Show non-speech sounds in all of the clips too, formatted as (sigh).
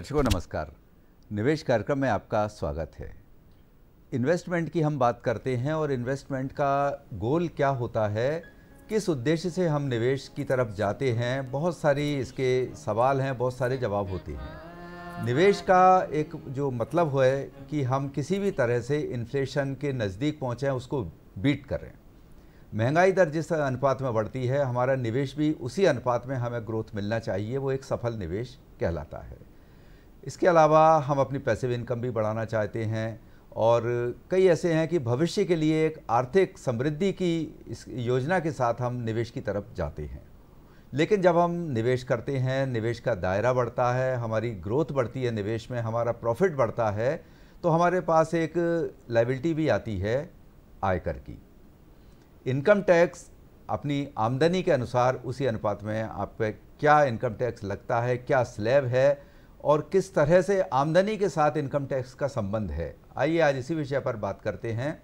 दर्शकों नमस्कार निवेश कार्यक्रम में आपका स्वागत है इन्वेस्टमेंट की हम बात करते हैं और इन्वेस्टमेंट का गोल क्या होता है किस उद्देश्य से हम निवेश की तरफ जाते हैं बहुत सारी इसके सवाल हैं बहुत सारे जवाब होते हैं निवेश का एक जो मतलब है कि हम किसी भी तरह से इन्फ्लेशन के नज़दीक पहुँचें उसको बीट करें महंगाई दर जिस अनुपात में बढ़ती है हमारा निवेश भी उसी अनुपात में हमें ग्रोथ मिलना चाहिए वो एक सफल निवेश कहलाता है इसके अलावा हम अपनी पैसिव इनकम भी बढ़ाना चाहते हैं और कई ऐसे हैं कि भविष्य के लिए एक आर्थिक समृद्धि की इस योजना के साथ हम निवेश की तरफ जाते हैं लेकिन जब हम निवेश करते हैं निवेश का दायरा बढ़ता है हमारी ग्रोथ बढ़ती है निवेश में हमारा प्रॉफिट बढ़ता है तो हमारे पास एक लाइबिलिटी भी आती है आयकर की इनकम टैक्स अपनी आमदनी के अनुसार उसी अनुपात में आपका क्या इनकम टैक्स लगता है क्या स्लैब है और किस तरह से आमदनी के साथ इनकम टैक्स का संबंध है आइए आज इसी विषय पर बात करते हैं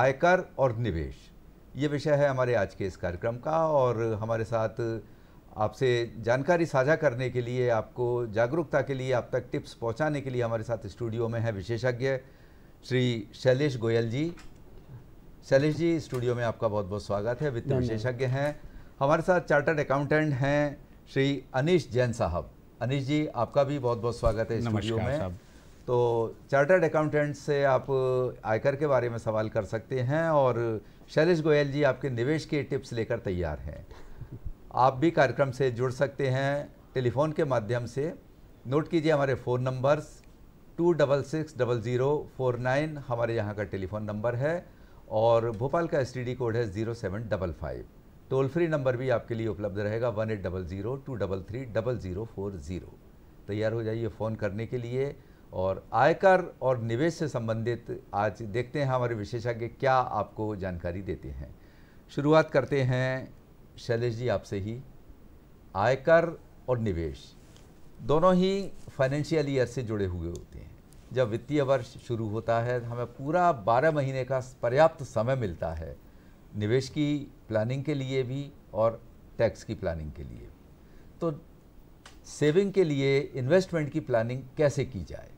आयकर और निवेश ये विषय है हमारे आज के इस कार्यक्रम का और हमारे साथ आपसे जानकारी साझा करने के लिए आपको जागरूकता के लिए आप तक टिप्स पहुंचाने के लिए हमारे साथ स्टूडियो में है विशेषज्ञ श्री शैलेश गोयल जी शैलेश जी स्टूडियो में आपका बहुत बहुत स्वागत है वित्त विशेषज्ञ हैं हमारे साथ चार्टर्ड अकाउंटेंट हैं श्री अनिश जैन साहब अनिश जी आपका भी बहुत बहुत स्वागत है स्टूडियो में तो चार्टर्ड अकाउंटेंट से आप आयकर के बारे में सवाल कर सकते हैं और शैलेश गोयल जी आपके निवेश के टिप्स लेकर तैयार हैं आप भी कार्यक्रम से जुड़ सकते हैं टेलीफोन के माध्यम से नोट कीजिए हमारे phone numbers two double six double zero four nine हमारे यहाँ का टेलीफोन नंबर है और भोपाल का एस कोड है zero seven double five toll free number भी आपके लिए उपलब्ध रहेगा one eight double zero two double three double zero four zero तैयार हो जाइए फ़ोन करने के लिए और आयकर और निवेश से संबंधित आज देखते हैं हमारे विशेषज्ञ क्या आपको जानकारी देते हैं शुरुआत करते हैं शैलेश जी आपसे ही आयकर और निवेश दोनों ही फाइनेंशियल ईयर से जुड़े हुए होते हैं जब वित्तीय वर्ष शुरू होता है हमें पूरा बारह महीने का पर्याप्त समय मिलता है निवेश की प्लानिंग के लिए भी और टैक्स की प्लानिंग के लिए भी तो सेविंग के लिए इन्वेस्टमेंट की प्लानिंग कैसे की जाए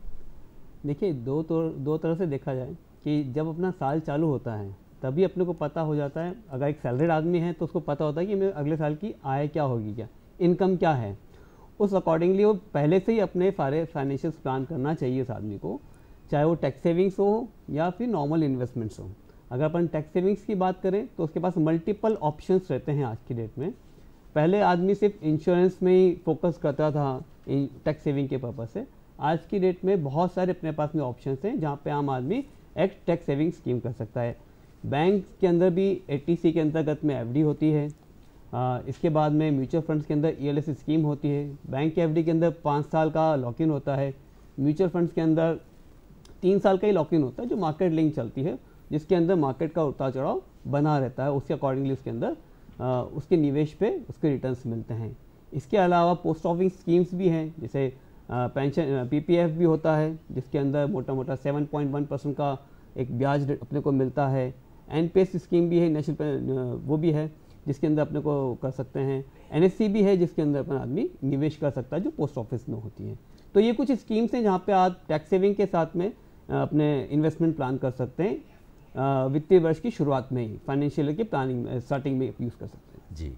देखिए दो तो दो तरह से देखा जाए कि जब अपना साल चालू होता है तभी अपने को पता हो जाता है अगर एक सैलरीड आदमी है तो उसको पता होता है कि मेरे अगले साल की आय क्या होगी क्या इनकम क्या है उस अकॉर्डिंगली वो पहले से ही अपने सारे फाइनेंशियल प्लान करना चाहिए उस आदमी को चाहे वो टैक्स सेविंग्स हो या फिर नॉर्मल इन्वेस्टमेंट्स हो अगर अपन टैक्स सेविंग्स की बात करें तो उसके पास मल्टीपल ऑप्शंस रहते हैं आज की डेट में पहले आदमी सिर्फ इंश्योरेंस में ही फोकस करता था टैक्स सेविंग के पर्पज़ से आज की डेट में बहुत सारे अपने पास में ऑप्शन हैं जहाँ पे आम आदमी एक टैक्स सेविंग स्कीम कर सकता है बैंक के अंदर भी ए के अंतर्गत में एफ होती है आ, इसके बाद में म्यूचुअल फंड्स के अंदर ई e स्कीम होती है बैंक के एफ के अंदर पाँच साल का लॉक इन होता है म्यूचुअल फंड्स के अंदर तीन साल का ही लॉक इन होता है जो मार्केट लिंक चलती है जिसके अंदर मार्केट का उतार चढ़ाव बना रहता है उसके अकॉर्डिंगली उसके अंदर आ, उसके निवेश पे उसके रिटर्न्स मिलते हैं इसके अलावा पोस्ट ऑफिस स्कीम्स भी हैं जैसे पेंशन पीपीएफ भी होता है जिसके अंदर मोटा मोटा 7.1 परसेंट का एक ब्याज अपने को मिलता है एन स्कीम भी है नेशनल वो भी है जिसके अंदर अपने को कर सकते हैं एन e भी है जिसके अंदर अपना आदमी निवेश कर सकता है जो पोस्ट ऑफिस में होती है तो ये कुछ स्कीम्स हैं जहाँ पर आप टैक्स सेविंग के साथ में अपने इन्वेस्टमेंट प्लान कर सकते हैं वित्तीय वर्ष की शुरुआत में ही फाइनेंशियल की प्लानिंग में स्टार्टिंग में यूज़ कर सकते हैं जी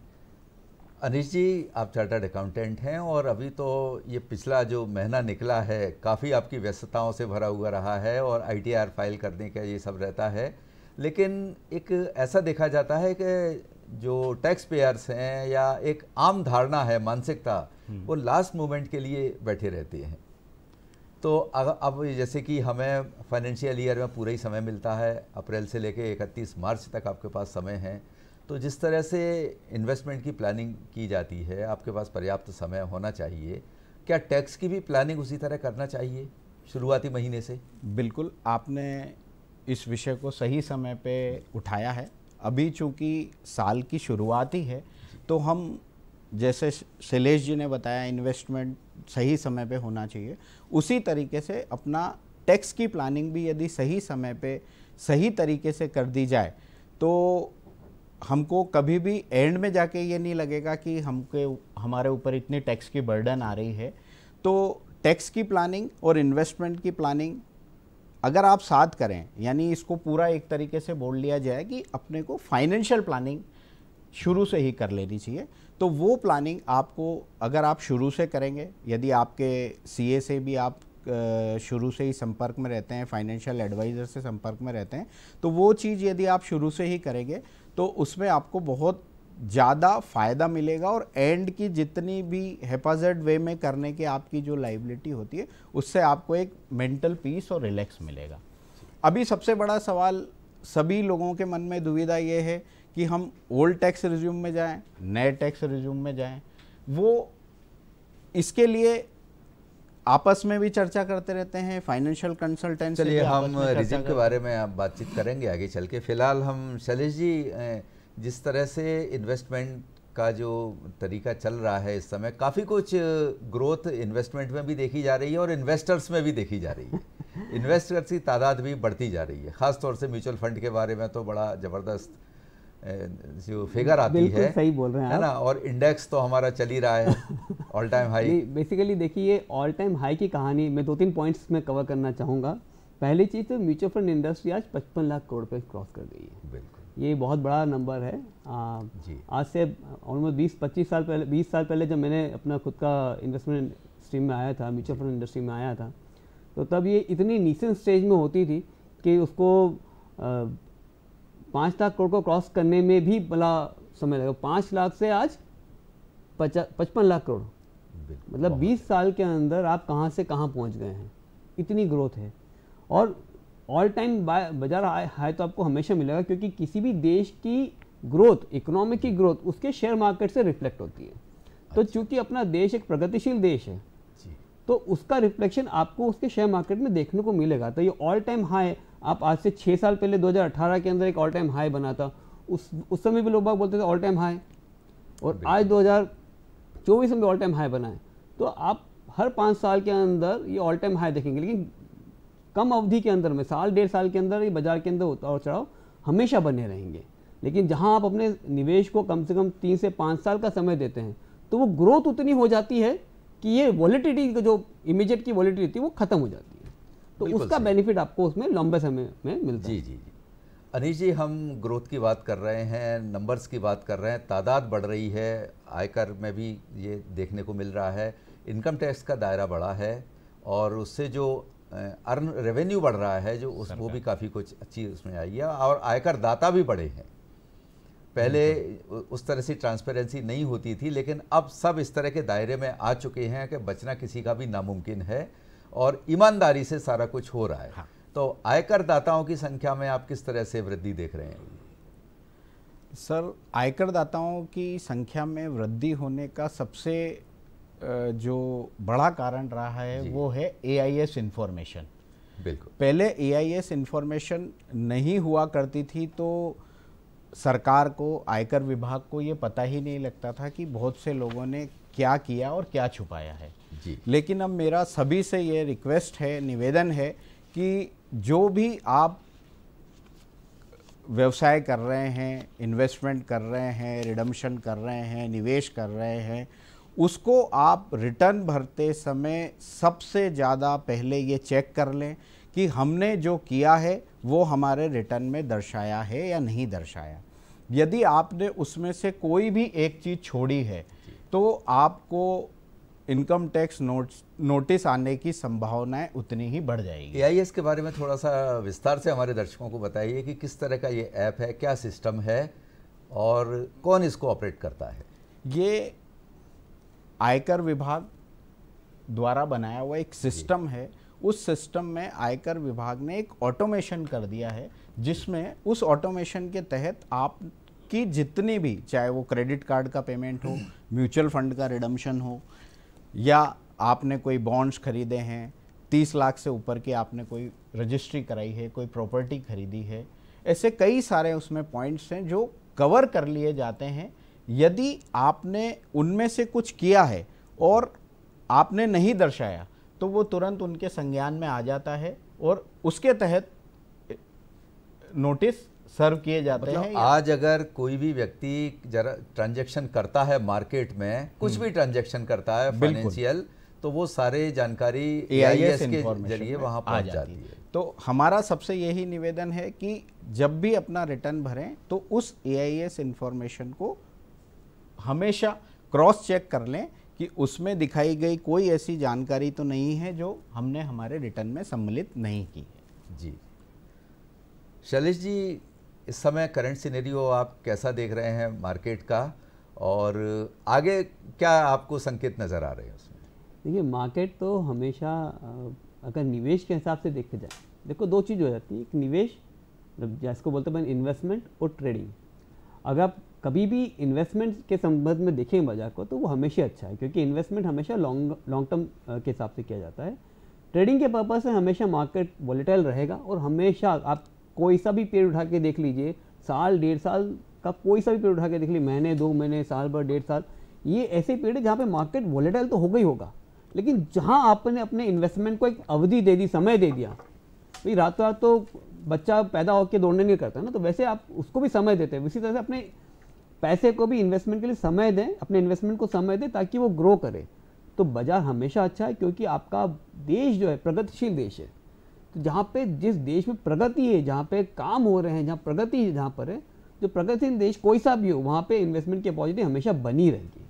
अनिश जी आप चार्टर्ड अकाउंटेंट हैं और अभी तो ये पिछला जो महीना निकला है काफ़ी आपकी व्यस्तताओं से भरा हुआ रहा है और आईटीआर फाइल करने का ये सब रहता है लेकिन एक ऐसा देखा जाता है कि जो टैक्स पेयर्स हैं या एक आम धारणा है मानसिकता हम्म। वो लास्ट मोमेंट के लिए बैठे रहते हैं तो अब जैसे कि हमें फाइनेंशियल ईयर में पूरा ही समय मिलता है अप्रैल से लेके 31 मार्च तक आपके पास समय है तो जिस तरह से इन्वेस्टमेंट की प्लानिंग की जाती है आपके पास पर्याप्त समय होना चाहिए क्या टैक्स की भी प्लानिंग उसी तरह करना चाहिए शुरुआती महीने से बिल्कुल आपने इस विषय को सही समय पे उठाया है अभी चूँकि साल की शुरुआत ही है तो हम जैसे शैलेश जी ने बताया इन्वेस्टमेंट सही समय पे होना चाहिए उसी तरीके से अपना टैक्स की प्लानिंग भी यदि सही समय पे सही तरीके से कर दी जाए तो हमको कभी भी एंड में जाके ये नहीं लगेगा कि हमके हमारे ऊपर इतनी टैक्स की बर्डन आ रही है तो टैक्स की प्लानिंग और इन्वेस्टमेंट की प्लानिंग अगर आप साथ करें यानी इसको पूरा एक तरीके से बोल लिया जाए कि अपने को फाइनेंशियल प्लानिंग शुरू से ही कर लेनी चाहिए तो वो प्लानिंग आपको अगर आप शुरू से करेंगे यदि आपके सी से भी आप शुरू से ही संपर्क में रहते हैं फाइनेंशियल एडवाइज़र से संपर्क में रहते हैं तो वो चीज़ यदि आप शुरू से ही करेंगे तो उसमें आपको बहुत ज़्यादा फ़ायदा मिलेगा और एंड की जितनी भी हेफाजट वे में करने की आपकी जो लाइबिलिटी होती है उससे आपको एक मेंटल पीस और रिलैक्स मिलेगा अभी सबसे बड़ा सवाल सभी लोगों के मन में दुविधा ये है कि हम ओल्ड टैक्स रिज्यूम में जाएं नए टैक्स रिज्यूम में जाएं वो इसके लिए आपस में भी चर्चा करते रहते हैं फाइनेंशियल कंसल्टेंट चलिए हम रिज्यूम के बारे में आप बातचीत करेंगे आगे चल के फिलहाल हम शैलेश जी जिस तरह से इन्वेस्टमेंट का जो तरीका चल रहा है इस समय काफ़ी कुछ ग्रोथ इन्वेस्टमेंट में भी देखी जा रही है और इन्वेस्टर्स में भी देखी जा रही है इन्वेस्टर्स (laughs) की तादाद भी बढ़ती जा रही है ख़ासतौर से म्यूचुअल फंड के बारे में तो बड़ा ज़बरदस्त जो फिगर आती है सही बोल रहे हैं है ना और इंडेक्स तो हमारा चल ही रहा है ऑल टाइम हाई बेसिकली देखिए ये ऑल टाइम हाई की कहानी मैं दो तीन पॉइंट्स में कवर करना चाहूँगा पहली चीज़ तो म्यूचुअल फंड इंडस्ट्री आज पचपन लाख करोड़ पे क्रॉस कर गई है बिल्कुल ये बहुत बड़ा नंबर है आ, जी आज से ऑलमोस्ट बीस पच्चीस साल पहले बीस साल पहले जब मैंने अपना खुद का इन्वेस्टमेंट स्ट्रीम में आया था म्यूचुअल फंड इंडस्ट्री में आया था तो तब ये इतनी नीचे स्टेज में होती थी कि उसको पाँच लाख करोड़ को क्रॉस करने में भी भला समय लगेगा पाँच लाख से आज पचपन लाख करोड़ मतलब बीस साल के अंदर आप कहाँ से कहाँ पहुँच गए हैं इतनी ग्रोथ है और ऑल टाइम बाजार हाई तो आपको हमेशा मिलेगा क्योंकि किसी भी देश की ग्रोथ इकोनॉमिक की ग्रोथ उसके शेयर मार्केट से रिफ्लेक्ट होती है तो अच्छा। चूंकि अपना देश एक प्रगतिशील देश है तो उसका रिफ्लेक्शन आपको उसके शेयर मार्केट में देखने को मिलेगा तो ये ऑल टाइम हाई आप आज से छः साल पहले 2018 के अंदर एक ऑल टाइम हाई बना था उस उस समय भी लोग बाग बोलते थे ऑल टाइम हाई और आज 2024 में ऑल टाइम हाई बना है तो आप हर पाँच साल के अंदर ये ऑल टाइम हाई देखेंगे लेकिन कम अवधि के अंदर में साल डेढ़ साल के अंदर ये बाजार के अंदर उतार चढ़ाव हमेशा बने रहेंगे लेकिन जहाँ आप अपने निवेश को कम से कम तीन से पाँच साल का समय देते हैं तो वो ग्रोथ उतनी हो जाती है कि ये वॉलिटिटी जो इमीजिएट की होती थी वो खत्म हो जाती है तो उसका बेनिफिट आपको उसमें लंबे समय में मिलता जी जी जी अनिश जी हम ग्रोथ की बात कर रहे हैं नंबर्स की बात कर रहे हैं तादाद बढ़ रही है आयकर में भी ये देखने को मिल रहा है इनकम टैक्स का दायरा बढ़ा है और उससे जो अर्न रेवेन्यू बढ़ रहा है जो उस वो भी काफ़ी कुछ अच्छी उसमें आई है और आयकर दाता भी बढ़े हैं पहले उस तरह से ट्रांसपेरेंसी नहीं होती थी लेकिन अब सब इस तरह के दायरे में आ चुके हैं कि बचना किसी का भी नामुमकिन है और ईमानदारी से सारा कुछ हो रहा है हाँ। तो आयकर दाताओं की संख्या में आप किस तरह से वृद्धि देख रहे हैं सर आयकर दाताओं की संख्या में वृद्धि होने का सबसे जो बड़ा कारण रहा है वो है ए आई एस इन्फॉर्मेशन बिल्कुल पहले ए आई एस इन्फॉर्मेशन नहीं हुआ करती थी तो सरकार को आयकर विभाग को ये पता ही नहीं लगता था कि बहुत से लोगों ने क्या किया और क्या छुपाया है लेकिन अब मेरा सभी से ये रिक्वेस्ट है निवेदन है कि जो भी आप व्यवसाय कर रहे हैं इन्वेस्टमेंट कर रहे हैं रिडम्शन कर रहे हैं निवेश कर रहे हैं उसको आप रिटर्न भरते समय सबसे ज़्यादा पहले ये चेक कर लें कि हमने जो किया है वो हमारे रिटर्न में दर्शाया है या नहीं दर्शाया यदि आपने उसमें से कोई भी एक चीज़ छोड़ी है तो आपको इनकम टैक्स नोटिस आने की संभावनाएं उतनी ही बढ़ जाएगी ए के बारे में थोड़ा सा विस्तार से हमारे दर्शकों को बताइए कि किस तरह का ये ऐप है क्या सिस्टम है और कौन इसको ऑपरेट करता है ये आयकर विभाग द्वारा बनाया हुआ एक सिस्टम है उस सिस्टम में आयकर विभाग ने एक ऑटोमेशन कर दिया है जिसमें उस ऑटोमेशन के तहत आप की जितनी भी चाहे वो क्रेडिट कार्ड का पेमेंट हो म्यूचुअल फंड का रिडम्शन हो या आपने कोई बॉन्ड्स खरीदे हैं तीस लाख से ऊपर की आपने कोई रजिस्ट्री कराई है कोई प्रॉपर्टी खरीदी है ऐसे कई सारे उसमें पॉइंट्स हैं जो कवर कर लिए जाते हैं यदि आपने उनमें से कुछ किया है और आपने नहीं दर्शाया तो वो तुरंत उनके संज्ञान में आ जाता है और उसके तहत नोटिस सर्व किए जाते मतलब हैं आज अगर कोई भी व्यक्ति जरा ट्रांजेक्शन करता है मार्केट में कुछ हम्म। भी ट्रांजेक्शन करता है फाइनेंशियल तो वो सारे जानकारी एआईएस के जरिए वहाँ पहुंच जाती है तो हमारा सबसे यही निवेदन है कि जब भी अपना रिटर्न भरें तो उस एस इंफॉर्मेशन को हमेशा क्रॉस चेक कर लें कि उसमें दिखाई गई कोई ऐसी जानकारी तो नहीं है जो हमने हमारे रिटर्न में सम्मिलित नहीं की है जी शैलेश जी इस समय करंट सिनेरियो आप कैसा देख रहे हैं मार्केट का और आगे क्या आपको संकेत नज़र आ रहे हैं उसमें देखिए मार्केट तो हमेशा अगर निवेश के हिसाब से देखे जाए देखो दो चीज़ हो जाती है एक निवेश मतलब जिसको बोलते हैं इन्वेस्टमेंट और ट्रेडिंग अगर आप कभी भी इन्वेस्टमेंट के संबंध में देखें बाजार को तो वो हमेशा अच्छा है क्योंकि इन्वेस्टमेंट हमेशा लॉन्ग लॉन्ग टर्म के हिसाब से किया जाता है ट्रेडिंग के पर्पज़ से हमेशा मार्केट वॉलेटाइल रहेगा और हमेशा आप कोई सा भी पेड़ उठा के देख लीजिए साल डेढ़ साल का कोई सा भी पेड़ उठा के देख लीजिए महीने दो महीने साल भर डेढ़ साल ये ऐसे पेड़ है जहाँ पे मार्केट वॉलेटाइल तो हो गई होगा लेकिन जहाँ आपने अपने इन्वेस्टमेंट को एक अवधि दे दी समय दे दिया भाई रातों रात तो बच्चा पैदा होकर दौड़ने नहीं करता ना तो वैसे आप उसको भी समय देते हैं उसी तरह से अपने पैसे को भी इन्वेस्टमेंट के लिए समय दें अपने इन्वेस्टमेंट को समय दें ताकि वो ग्रो करे तो बाजार हमेशा अच्छा है क्योंकि आपका देश जो है प्रगतिशील देश है तो जहाँ पे जिस देश में प्रगति है जहाँ पे काम हो रहे हैं जहाँ प्रगति है जहाँ पर है जो प्रगतिशील देश कोई सा भी हो वहाँ पे इन्वेस्टमेंट की अपॉर्चुनिटी हमेशा बनी रहेगी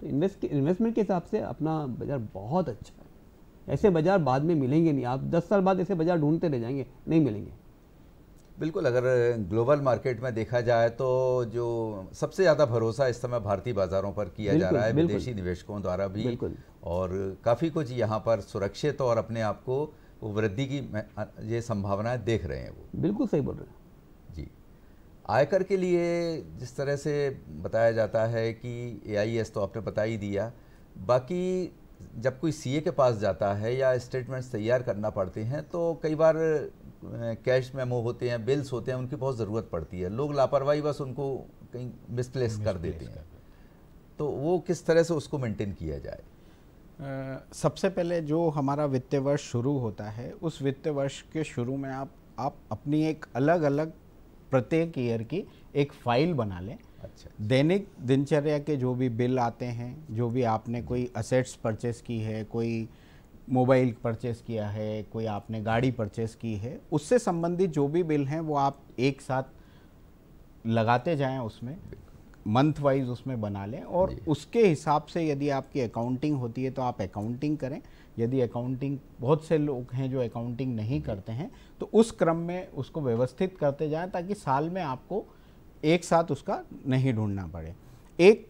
तो इन्वेस्ट इन्वेस्टमेंट के हिसाब से अपना बाज़ार बहुत अच्छा है ऐसे बाज़ार बाद में मिलेंगे नहीं आप दस साल बाद ऐसे बाज़ार ढूंढते रह जाएंगे नहीं मिलेंगे बिल्कुल अगर ग्लोबल मार्केट में देखा जाए तो जो सबसे ज़्यादा भरोसा इस समय भारतीय बाज़ारों पर किया जा रहा है विदेशी निवेशकों द्वारा भी और काफ़ी कुछ यहाँ पर सुरक्षित और अपने आप को वो वृद्धि की ये संभावनाएं देख रहे हैं वो बिल्कुल सही बोल रहे हैं जी आयकर के लिए जिस तरह से बताया जाता है कि ए तो आपने बता ही दिया बाकी जब कोई सीए के पास जाता है या स्टेटमेंट्स तैयार करना पड़ते हैं तो कई बार कैश मेमो होते हैं बिल्स होते हैं उनकी बहुत ज़रूरत पड़ती है लोग लापरवाही बस उनको कहीं मिसप्लेस कर देते हैं तो वो किस तरह से उसको मेंटेन किया जाए सबसे पहले जो हमारा वित्तीय वर्ष शुरू होता है उस वित्तीय वर्ष के शुरू में आप आप अपनी एक अलग अलग प्रत्येक ईयर की एक फाइल बना लें अच्छा दैनिक दिनचर्या के जो भी बिल आते हैं जो भी आपने कोई असेट्स परचेस की है कोई मोबाइल परचेस किया है कोई आपने गाड़ी परचेस की है उससे संबंधित जो भी बिल हैं वो आप एक साथ लगाते जाएं उसमें मंथ वाइज उसमें बना लें और उसके हिसाब से यदि आपकी अकाउंटिंग होती है तो आप अकाउंटिंग करें यदि अकाउंटिंग बहुत से लोग हैं जो अकाउंटिंग नहीं करते हैं तो उस क्रम में उसको व्यवस्थित करते जाएं ताकि साल में आपको एक साथ उसका नहीं ढूंढना पड़े एक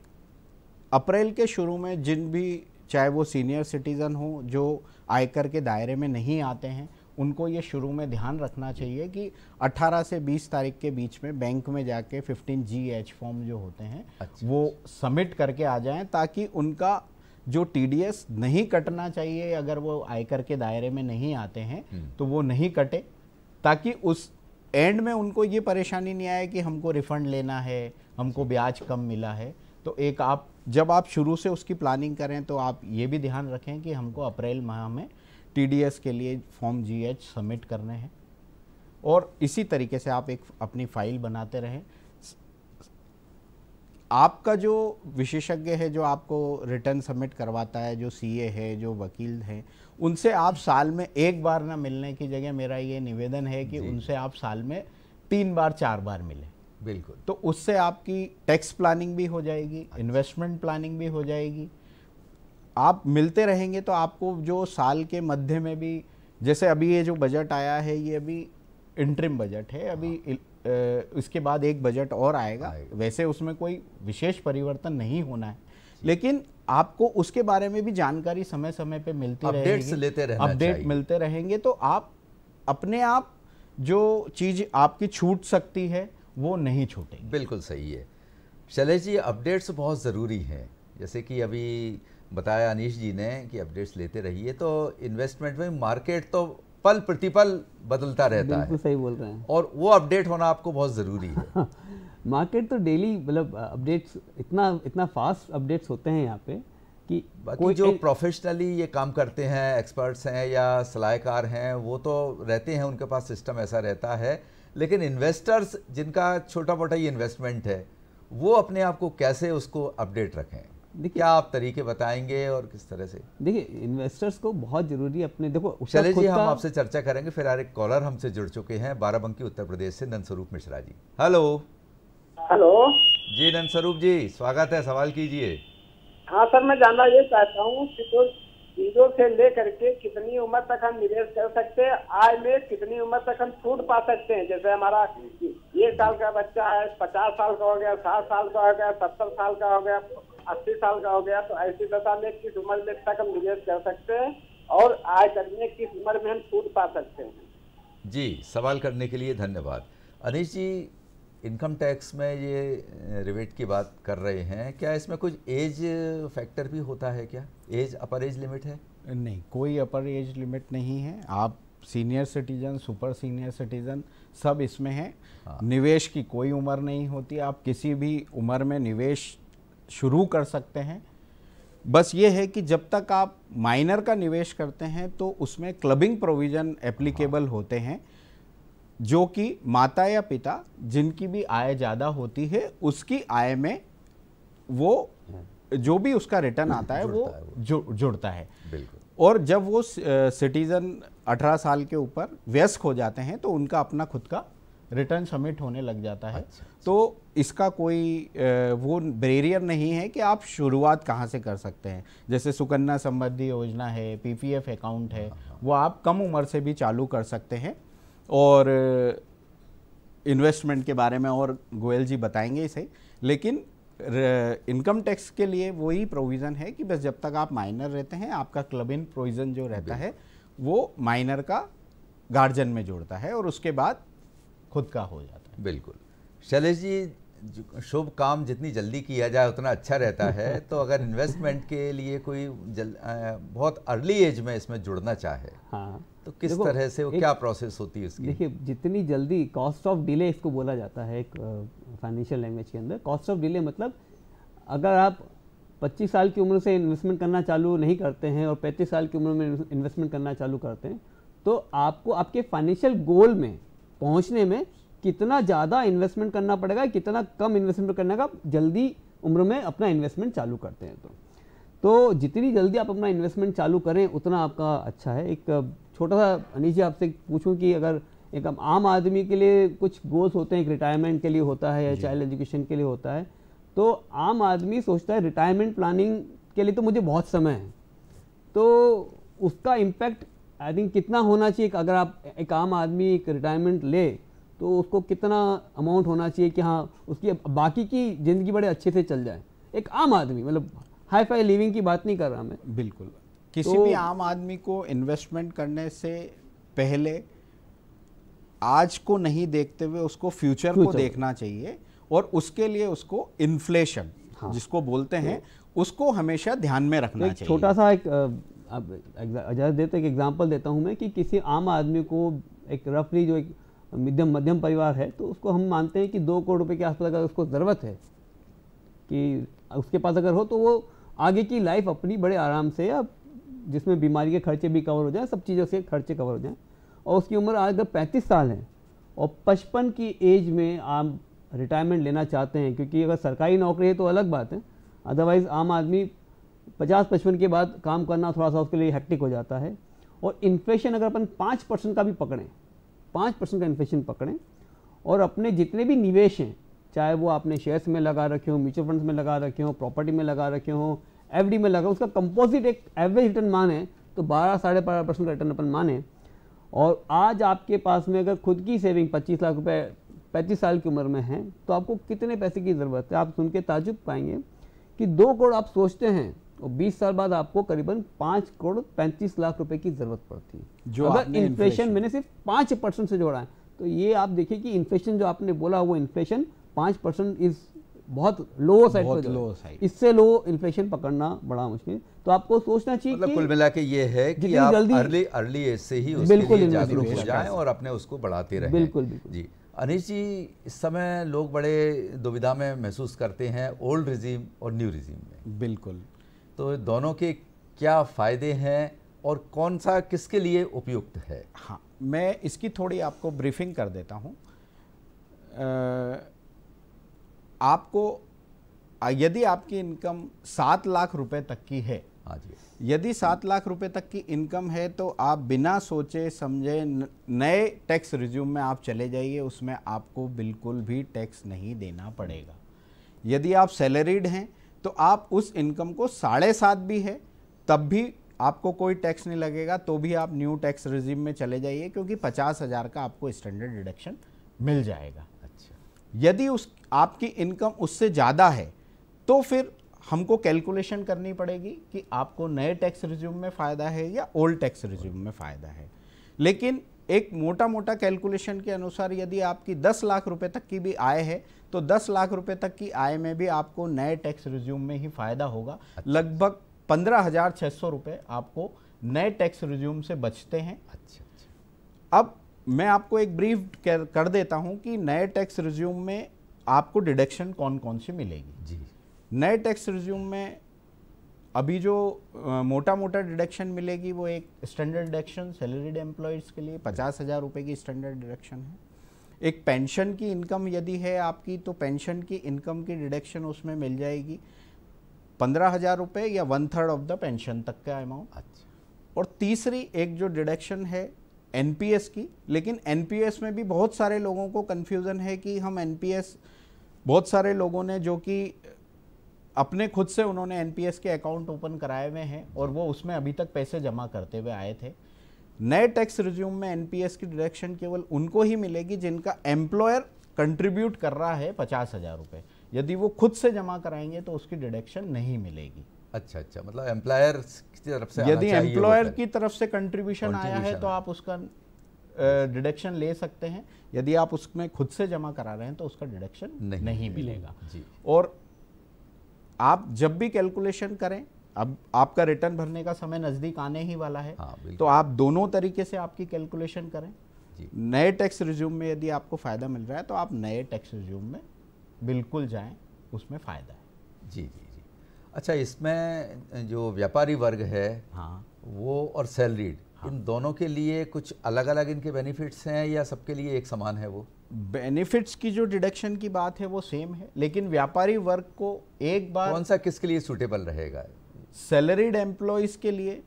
अप्रैल के शुरू में जिन भी चाहे वो सीनियर सिटीज़न हो जो आयकर के दायरे में नहीं आते हैं उनको ये शुरू में ध्यान रखना चाहिए कि 18 से 20 तारीख के बीच में बैंक में जाके 15 जी एच फॉर्म जो होते हैं अच्छा, अच्छा। वो सबमिट करके आ जाएं ताकि उनका जो टी नहीं कटना चाहिए अगर वो आयकर के दायरे में नहीं आते हैं हम्म। तो वो नहीं कटे ताकि उस एंड में उनको ये परेशानी नहीं आए कि हमको रिफंड लेना है हमको ब्याज कम मिला है तो एक आप जब आप शुरू से उसकी प्लानिंग करें तो आप ये भी ध्यान रखें कि हमको अप्रैल माह में टीडीएस के लिए फॉर्म जीएच सबमिट करने हैं और इसी तरीके से आप एक अपनी फाइल बनाते रहें आपका जो विशेषज्ञ है जो आपको रिटर्न सबमिट करवाता है जो सीए है जो वकील हैं उनसे आप साल में एक बार ना मिलने की जगह मेरा ये निवेदन है कि उनसे आप साल में तीन बार चार बार मिलें बिल्कुल तो उससे आपकी टैक्स प्लानिंग भी हो जाएगी इन्वेस्टमेंट प्लानिंग भी हो जाएगी आप मिलते रहेंगे तो आपको जो साल के मध्य में भी जैसे अभी ये जो बजट आया है ये अभी इंटरिम बजट है अभी हाँ। इसके बाद एक बजट और आएगा।, वैसे उसमें कोई विशेष परिवर्तन नहीं होना है लेकिन आपको उसके बारे में भी जानकारी समय समय पे मिलती अपडेट्स लेते रहना अपडेट मिलते रहेंगे तो आप अपने आप जो चीज़ आपकी छूट सकती है वो नहीं छूटेगी बिल्कुल सही है शैलेश जी अपडेट्स बहुत ज़रूरी हैं जैसे कि अभी बताया अनिश जी ने कि अपडेट्स लेते रहिए तो इन्वेस्टमेंट में मार्केट तो पल प्रतिपल बदलता रहता है सही बोल रहे हैं और वो अपडेट होना आपको बहुत ज़रूरी है मार्केट (laughs) तो डेली मतलब अपडेट्स इतना इतना फास्ट अपडेट्स होते हैं यहाँ पे कि कोई जो प्रोफेशनली ये काम करते हैं एक्सपर्ट्स हैं या सलाहकार हैं वो तो रहते हैं उनके पास सिस्टम ऐसा रहता है लेकिन इन्वेस्टर्स जिनका छोटा मोटा ये इन्वेस्टमेंट है वो अपने आप को कैसे उसको अपडेट रखें देखिए आप तरीके बताएंगे और किस तरह से देखिए इन्वेस्टर्स को बहुत जरूरी अपने देखो चले जी हम आपसे चर्चा करेंगे फिर एक कॉलर हमसे जुड़ चुके हैं बाराबंकी उत्तर प्रदेश से नंदस्वरूप मिश्रा जी हेलो हेलो जी नंदस्वरूप जी स्वागत है सवाल कीजिए हाँ सर मैं जानना ये चाहता हूँ कि तो जीरो से लेकर के कितनी उम्र तक हम निवेश कर सकते हैं आय में कितनी उम्र तक हम छूट पा सकते हैं जैसे हमारा एक साल का बच्चा है पचास साल का हो गया साठ साल का हो गया सत्तर साल का हो गया अस्सी साल का हो गया तो ऐसी दशा में किस उम्र में तक हम निवेश कर सकते हैं और आय करने किस उम्र में हम छूट पा सकते हैं जी सवाल करने के लिए धन्यवाद अनिश जी इनकम टैक्स में ये रिवेट की बात कर रहे हैं क्या इसमें कुछ एज फैक्टर भी होता है क्या एज अपर एज लिमिट है नहीं कोई अपर एज लिमिट नहीं है आप senior citizen super senior citizen सब इसमें हैं हाँ। निवेश की कोई उम्र नहीं होती आप किसी भी उम्र में निवेश शुरू कर सकते हैं बस ये है कि जब तक आप माइनर का निवेश करते हैं तो उसमें क्लबिंग प्रोविज़न एप्लीकेबल हाँ। होते हैं जो कि माता या पिता जिनकी भी आय ज़्यादा होती है उसकी आय में वो हम्म। जो भी उसका रिटर्न आता है वो जुड़, जुड़ता है और जब वो सिटीज़न 18 साल के ऊपर व्यस्क हो जाते हैं तो उनका अपना खुद का रिटर्न सबमिट होने लग जाता है अच्छा, तो इसका कोई वो बेरियर नहीं है कि आप शुरुआत कहाँ से कर सकते हैं जैसे सुकन्या समृद्धि योजना है पीपीएफ अकाउंट है हाँ, हाँ। वो आप कम उम्र से भी चालू कर सकते हैं और इन्वेस्टमेंट के बारे में और गोयल जी बताएंगे इसे लेकिन इनकम टैक्स के लिए वही प्रोविज़न है कि बस जब तक आप माइनर रहते हैं आपका क्लब इन प्रोविज़न जो रहता है वो माइनर का गार्जन में जोड़ता है और उसके बाद खुद का हो जाता है बिल्कुल शैलेश जी शुभ काम जितनी जल्दी किया जाए उतना अच्छा रहता है (laughs) तो अगर इन्वेस्टमेंट के लिए कोई जल, आ, बहुत अर्ली एज में इसमें जुड़ना चाहे हाँ तो किस तरह से वो क्या प्रोसेस होती है देखिए जितनी जल्दी कॉस्ट ऑफ डिले इसको बोला जाता है एक फाइनेंशियल लैंग्वेज के अंदर कॉस्ट ऑफ डिले मतलब अगर आप 25 साल की उम्र से इन्वेस्टमेंट करना चालू नहीं करते हैं और 35 साल की उम्र में इन्वेस्टमेंट करना चालू करते हैं तो आपको आपके फाइनेंशियल गोल में पहुंचने में कितना ज़्यादा इन्वेस्टमेंट करना पड़ेगा कितना कम इन्वेस्टमेंट करने का जल्दी उम्र में अपना इन्वेस्टमेंट चालू करते हैं तो तो जितनी जल्दी आप अपना इन्वेस्टमेंट चालू करें उतना आपका अच्छा है एक छोटा सा अनिश जी आपसे पूछूं कि अगर एक आम आदमी के लिए कुछ गोल्स होते हैं एक रिटायरमेंट के लिए होता है या चाइल्ड एजुकेशन के लिए होता है तो आम आदमी सोचता है रिटायरमेंट प्लानिंग के लिए तो मुझे बहुत समय है तो उसका इम्पैक्ट आई थिंक कितना होना चाहिए अगर आप एक आम आदमी एक रिटायरमेंट ले तो उसको कितना अमाउंट होना चाहिए कि हाँ उसकी बाकी की ज़िंदगी बड़े अच्छे से चल जाए एक आम आदमी मतलब हाई फाई लिविंग की बात नहीं कर रहा मैं बिल्कुल किसी तो, भी आम आदमी को इन्वेस्टमेंट करने से पहले आज को नहीं देखते हुए उसको फ्यूचर, को देखना चाहिए और उसके लिए उसको इन्फ्लेशन हाँ। जिसको बोलते हैं तो उसको हमेशा ध्यान में रखना चाहिए छोटा सा एक अब इजाज़त देते एक एग्ज़ाम्पल देता हूँ मैं कि किसी आम आदमी को एक रफली जो एक मध्यम मध्यम परिवार है तो उसको हम मानते हैं कि दो करोड़ रुपए के आसपास अगर उसको ज़रूरत है कि उसके पास अगर हो तो वो आगे की लाइफ अपनी बड़े आराम से या जिसमें बीमारी के खर्चे भी कवर हो जाए सब चीज़ों से खर्चे कवर हो जाएँ और उसकी उम्र अगर पैंतीस साल है और पचपन की एज में आप रिटायरमेंट लेना चाहते हैं क्योंकि अगर सरकारी नौकरी है तो अलग बात है अदरवाइज़ आम आदमी पचास पचपन के बाद काम करना थोड़ा सा उसके लिए हैक्टिक हो जाता है और इन्फ्लेशन अगर अपन पाँच परसेंट का भी पकड़ें पाँच परसेंट का इन्फ्लेशन पकड़ें और अपने जितने भी निवेश हैं चाहे वो आपने शेयर्स में लगा रखे हों म्यूचुअल फंड्स में लगा रखे हों प्रॉपर्टी में लगा रखे हों एफ में लगा उसका कंपोजिट एक एवरेज रिटर्न माने तो बारह साढ़े बारह परसेंट का रिटर्न अपन माने और आज आपके पास में अगर खुद की सेविंग पच्चीस लाख रुपये पैंतीस साल की उम्र में है तो आपको कितने पैसे की ज़रूरत है आप सुन के ताजुब पाएंगे कि दो करोड़ आप सोचते हैं और 20 साल बाद आपको करीबन पाँच करोड़ पैंतीस लाख रुपए की जरूरत पड़ती है जो अगर इन्फ्लेशन मैंने सिर्फ पाँच परसेंट से जोड़ा है तो ये आप देखिए कि इन्फ्लेशन जो आपने बोला वो इन्फ्लेशन पाँच परसेंट इज बहुत लो साइड पर लो साइड इससे लो इन्फ्लेशन पकड़ना बड़ा मुश्किल तो आपको सोचना चाहिए मतलब कुल मिला के ये है कि आप जल्दी अर्ली अर्ली एज से ही बिल्कुल जागरूक हो जाए और अपने उसको बढ़ाते रहे बिल्कुल बिल्कुल जी अनिश जी इस समय लोग बड़े दुविधा में महसूस करते हैं ओल्ड रिजीम और न्यू रिजीम में बिल्कुल तो दोनों के क्या फ़ायदे हैं और कौन सा किसके लिए उपयुक्त है हाँ मैं इसकी थोड़ी आपको ब्रीफिंग कर देता हूँ आपको यदि आपकी इनकम सात लाख रुपए तक की है हाँ यदि सात लाख रुपए तक की इनकम है तो आप बिना सोचे समझे नए टैक्स रिज्यूम में आप चले जाइए उसमें आपको बिल्कुल भी टैक्स नहीं देना पड़ेगा यदि आप सैलरीड हैं तो आप उस इनकम को साढ़े सात भी है तब भी आपको कोई टैक्स नहीं लगेगा तो भी आप न्यू टैक्स रिजीम में चले जाइए क्योंकि पचास हज़ार का आपको स्टैंडर्ड डिडक्शन मिल जाएगा अच्छा यदि उस आपकी इनकम उससे ज़्यादा है तो फिर हमको कैलकुलेशन करनी पड़ेगी कि आपको नए टैक्स रिज्यूम में फ़ायदा है या ओल्ड टैक्स रिज्यूम में फ़ायदा है लेकिन एक मोटा मोटा कैलकुलेशन के अनुसार यदि आपकी 10 लाख रुपए तक की भी आय है तो 10 लाख रुपए तक की आय में भी आपको नए टैक्स रिज्यूम में ही फायदा होगा अच्छा। लगभग पंद्रह हजार छः सौ रुपये आपको नए टैक्स रिज्यूम से बचते हैं अच्छा, अच्छा। अब मैं आपको एक ब्रीफ कर, कर देता हूं कि नए टैक्स रिज्यूम में आपको डिडक्शन कौन कौन सी मिलेगी जी नए टैक्स रिज्यूम में अभी जो आ, मोटा मोटा डिडक्शन मिलेगी वो एक स्टैंडर्ड डिडक्शन सैलरीड एम्प्लॉयज़ के लिए पचास हज़ार रुपये की स्टैंडर्ड डिडक्शन है एक पेंशन की इनकम यदि है आपकी तो पेंशन की इनकम की डिडक्शन उसमें मिल जाएगी पंद्रह हज़ार रुपये या one third of the pension तक का अमाउंट अच्छा और तीसरी एक जो डिडक्शन है एन की लेकिन एन में भी बहुत सारे लोगों को कन्फ्यूज़न है कि हम एन बहुत सारे लोगों ने जो कि अपने खुद से उन्होंने एन के अकाउंट ओपन कराए हुए हैं और वो उसमें अभी तक पैसे जमा करते हुए आए थे नए टैक्स रिज्यूम में एनपीएस की डिडक्शन केवल उनको ही मिलेगी जिनका एम्प्लॉयर कंट्रीब्यूट कर रहा है पचास हज़ार रुपए यदि वो खुद से जमा कराएंगे तो उसकी डिडक्शन नहीं मिलेगी अच्छा अच्छा मतलब एम्प्लॉयर की तरफ से यदि एम्प्लॉयर की तरफ से कंट्रीब्यूशन आया है तो आप उसका डिडक्शन ले सकते हैं यदि आप उसमें खुद से जमा करा रहे हैं तो उसका डिडक्शन नहीं, नहीं मिलेगा जी और आप जब भी कैलकुलेशन करें अब आपका रिटर्न भरने का समय नज़दीक आने ही वाला है हाँ, तो आप दोनों तरीके से आपकी कैलकुलेशन करें नए टैक्स रिज्यूम में यदि आपको फ़ायदा मिल रहा है तो आप नए टैक्स रिज्यूम में बिल्कुल जाएं उसमें फ़ायदा है जी जी जी अच्छा इसमें जो व्यापारी वर्ग है हाँ वो और सैलरीड हाँ। इन दोनों के लिए कुछ अलग अलग इनके बेनिफिट्स हैं या सबके लिए एक समान है वो बेनिफिट्स की जो डिडक्शन की बात है वो सेम है लेकिन व्यापारी वर्ग को एक बार कौन सा किसके लिए सुटेबल रहेगा सैलरीड एम्प्लॉयज़ के लिए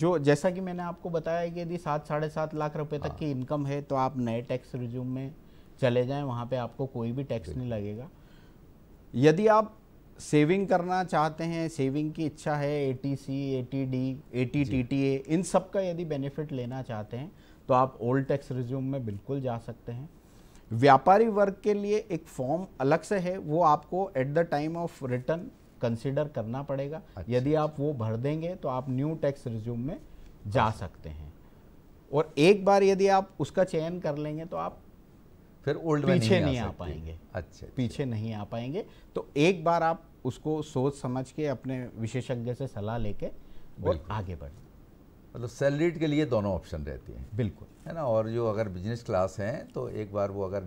जो जैसा कि मैंने आपको बताया कि यदि सात साढ़े सात लाख रुपए तक की इनकम हाँ। है तो आप नए टैक्स रिज्यूम में चले जाएं वहाँ पे आपको कोई भी टैक्स नहीं लगेगा यदि आप सेविंग करना चाहते हैं सेविंग की इच्छा है A T C A T D A T T T A इन सब का यदि बेनिफिट लेना चाहते हैं तो आप ओल्ड टैक्स रिज्यूम में बिल्कुल जा सकते हैं व्यापारी वर्ग के लिए एक फॉर्म अलग से है वो आपको at the time of return consider करना पड़ेगा अच्छा, यदि अच्छा। आप वो भर देंगे तो आप न्यू टैक्स रिज्यूम में जा अच्छा। सकते हैं और एक बार यदि आप उसका चयन कर लेंगे तो आप फिर ओल्ड पीछे नहीं, नहीं आ, आ पाएंगे अच्छा, अच्छा पीछे नहीं आ पाएंगे तो एक बार आप उसको सोच समझ के अपने विशेषज्ञ से सलाह लेके और आगे बढ़ मतलब सैलरीड के लिए दोनों ऑप्शन रहती हैं बिल्कुल है ना और जो अगर बिजनेस क्लास हैं तो एक बार वो अगर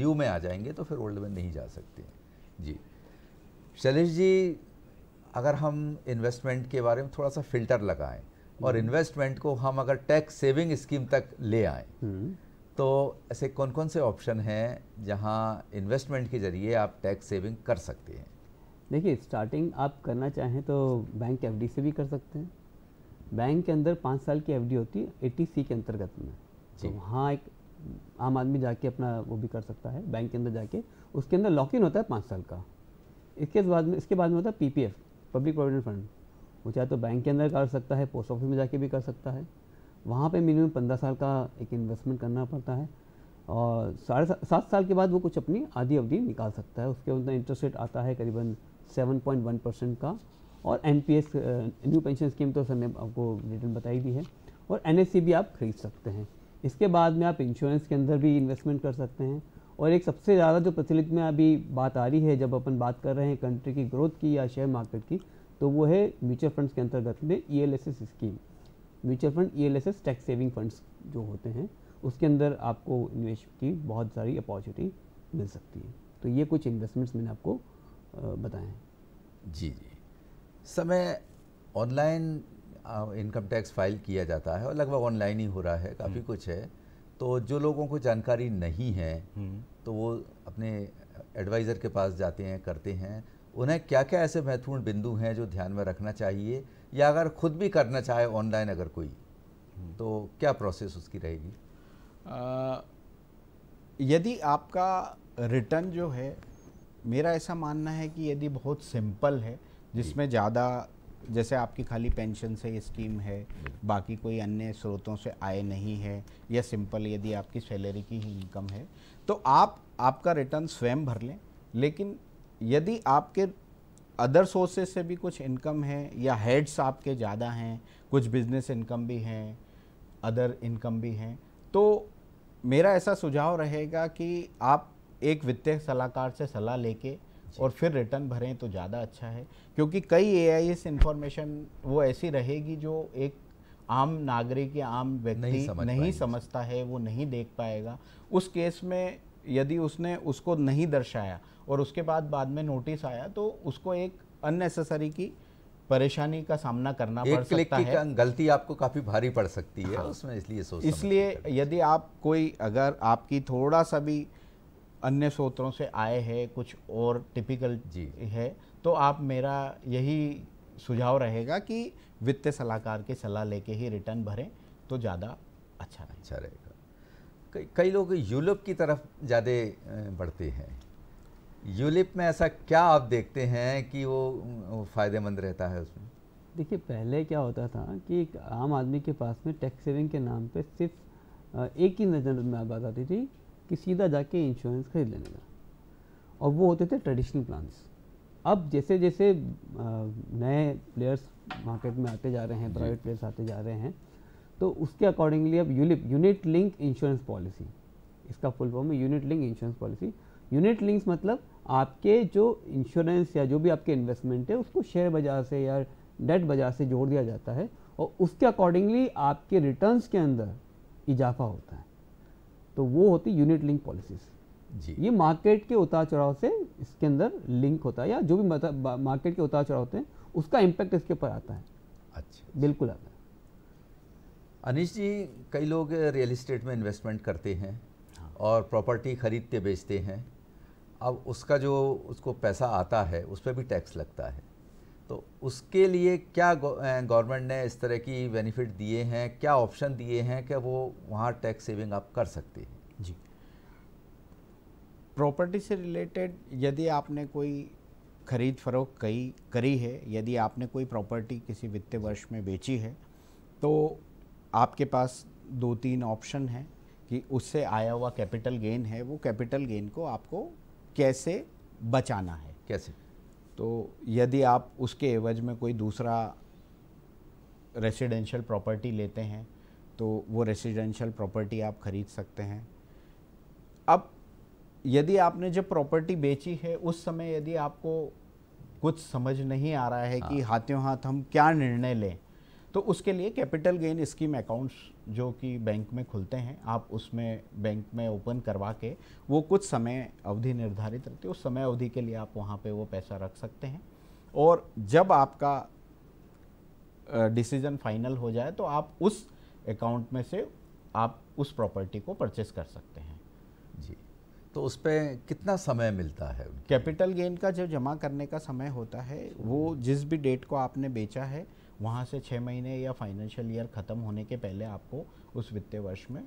न्यू में आ जाएंगे तो फिर ओल्ड में नहीं जा सकते हैं जी शैलेश जी अगर हम इन्वेस्टमेंट के बारे में थोड़ा सा फिल्टर लगाएं और इन्वेस्टमेंट हम्म। को हम अगर टैक्स सेविंग स्कीम तक ले आए हम्म। तो ऐसे कौन कौन से ऑप्शन हैं जहां इन्वेस्टमेंट के ज़रिए आप टैक्स सेविंग कर सकते हैं देखिए स्टार्टिंग आप करना चाहें तो बैंक डी से भी कर सकते हैं बैंक के अंदर पाँच साल की डी होती है एटी सी के अंतर्गत में तो वहाँ एक आम आदमी जाके अपना वो भी कर सकता है बैंक के अंदर जाके उसके अंदर लॉक इन होता है पाँच साल का इसके बाद में इसके बाद में होता है पी पब्लिक प्रोविडेंट फंड वो चाहे तो बैंक के अंदर कर सकता है पोस्ट ऑफिस में जाके भी कर सकता है वहाँ पे मिनिमम पंद्रह साल का एक इन्वेस्टमेंट करना पड़ता है और साढ़े सात साल के बाद वो कुछ अपनी आधी अवधि निकाल सकता है उसके अंदर इंटरेस्ट रेट आता है करीबन वन परसेंट का और एन न्यू पेंशन स्कीम तो सर ने आपको रिटर्न बताई दी है और एन e भी आप खरीद सकते हैं इसके बाद में आप इंश्योरेंस के अंदर भी इन्वेस्टमेंट कर सकते हैं और एक सबसे ज़्यादा जो प्रचलित में अभी बात आ रही है जब अपन बात कर रहे हैं कंट्री की ग्रोथ की या शेयर मार्केट की तो वो है म्यूचुअल फंड्स के अंतर्गत में E scheme mutual fund E tax saving funds जो होते हैं उसके अंदर आपको इन्वेस्ट की बहुत सारी अपॉर्चुनिटी मिल सकती है तो ये कुछ इन्वेस्टमेंट्स मैंने आपको बताए हैं जी जी समय ऑनलाइन इनकम टैक्स फाइल किया जाता है और लगभग ऑनलाइन ही हो रहा है काफ़ी हम्म। कुछ है तो जो लोगों को जानकारी नहीं है हम्म। तो वो अपने एडवाइज़र के पास जाते हैं करते हैं उन्हें क्या क्या ऐसे महत्वपूर्ण बिंदु हैं जो ध्यान में रखना चाहिए या अगर खुद भी करना चाहे ऑनलाइन अगर कोई हम्म। तो क्या प्रोसेस उसकी रहेगी यदि आपका रिटर्न जो है मेरा ऐसा मानना है कि यदि बहुत सिंपल है जिसमें ज़्यादा जैसे आपकी खाली पेंशन से ये स्कीम है बाकी कोई अन्य स्रोतों से आय नहीं है या सिंपल यदि आपकी सैलरी की ही इनकम है तो आप आपका रिटर्न स्वयं भर लें लेकिन यदि आपके अदर सोर्सेज से भी कुछ इनकम है या हेड्स आपके ज़्यादा हैं कुछ बिजनेस इनकम भी हैं अदर इनकम भी हैं तो मेरा ऐसा सुझाव रहेगा कि आप एक वित्तीय सलाहकार से सलाह लेके और फिर रिटर्न भरें तो ज़्यादा अच्छा है क्योंकि कई ए आई एस वो ऐसी रहेगी जो एक आम नागरिक या आम व्यक्ति नहीं, समझ नहीं समझता है वो नहीं देख पाएगा उस केस में यदि उसने उसको नहीं दर्शाया और उसके बाद बाद में नोटिस आया तो उसको एक अननेसेसरी की परेशानी का सामना करना पड़ सकता की है गलती आपको काफ़ी भारी पड़ सकती है हाँ। उसमें इसलिए सोच इसलिए यदि आप कोई अगर आपकी थोड़ा सा भी अन्य स्रोतों से आए हैं कुछ और टिपिकल जी है तो आप मेरा यही सुझाव रहेगा कि वित्तीय सलाहकार की सलाह लेके ही रिटर्न भरें तो ज़्यादा अच्छा रहे। अच्छा रहेगा कई कई लोग यूलिप की तरफ ज़्यादा बढ़ते हैं यूलिप में ऐसा क्या आप देखते हैं कि वो फ़ायदेमंद रहता है उसमें देखिए पहले क्या होता था कि एक आम आदमी के पास में टैक्स सेविंग के नाम पे सिर्फ एक ही नज़र में बात आती थी कि सीधा जाके इंश्योरेंस खरीद लेने का और वो होते थे ट्रेडिशनल प्लान्स अब जैसे जैसे नए प्लेयर्स मार्केट में आते जा रहे हैं प्राइवेट प्लेयर्स आते जा रहे हैं तो उसके अकॉर्डिंगली अब यूनिप यूनिट लिंक इंश्योरेंस पॉलिसी इसका फुल फॉर्म है unit link insurance policy unit links मतलब आपके जो इंश्योरेंस या जो भी आपके इन्वेस्टमेंट है उसको शेयर बाजार से या डेट बाजार से जोड़ दिया जाता है और उसके अकॉर्डिंगली आपके रिटर्न्स के अंदर इजाफा होता है तो वो होती यूनिट लिंक पॉलिसीज जी ये मार्केट के उतार चढ़ाव से इसके अंदर लिंक होता है या जो भी मार्केट के उतार चढ़ाव होते हैं उसका इम्पैक्ट इसके ऊपर आता है अच्छा, अच्छा। बिल्कुल आता है अनिश जी कई लोग रियल इस्टेट में इन्वेस्टमेंट करते हैं हाँ। और प्रॉपर्टी खरीदते बेचते हैं अब उसका जो उसको पैसा आता है उस पर भी टैक्स लगता है तो उसके लिए क्या गवर्नमेंट ने इस तरह की बेनिफिट दिए हैं क्या ऑप्शन दिए हैं कि वो वहाँ टैक्स सेविंग आप कर सकते हैं जी प्रॉपर्टी से रिलेटेड यदि आपने कोई खरीद फरोख कई करी है यदि आपने कोई प्रॉपर्टी किसी वित्तीय वर्ष में बेची है तो आपके पास दो तीन ऑप्शन हैं कि उससे आया हुआ कैपिटल गेन है वो कैपिटल गेन को आपको कैसे बचाना है कैसे तो यदि आप उसके एवज में कोई दूसरा रेसिडेंशियल प्रॉपर्टी लेते हैं तो वो रेसिडेंशियल प्रॉपर्टी आप खरीद सकते हैं अब यदि आपने जब प्रॉपर्टी बेची है उस समय यदि आपको कुछ समझ नहीं आ रहा है हाँ। कि हाथों हाथ हम क्या निर्णय लें तो उसके लिए कैपिटल गेन स्कीम अकाउंट्स जो कि बैंक में खुलते हैं आप उसमें बैंक में ओपन करवा के वो कुछ समय अवधि निर्धारित रहती है उस समय अवधि के लिए आप वहाँ पे वो पैसा रख सकते हैं और जब आपका डिसीज़न फाइनल हो जाए तो आप उस अकाउंट में से आप उस प्रॉपर्टी को परचेस कर सकते हैं जी तो उस पर कितना समय मिलता है कैपिटल गेन का जो जमा करने का समय होता है वो जिस भी डेट को आपने बेचा है वहाँ से छः महीने या फाइनेंशियल ईयर ख़त्म होने के पहले आपको उस वित्तीय वर्ष में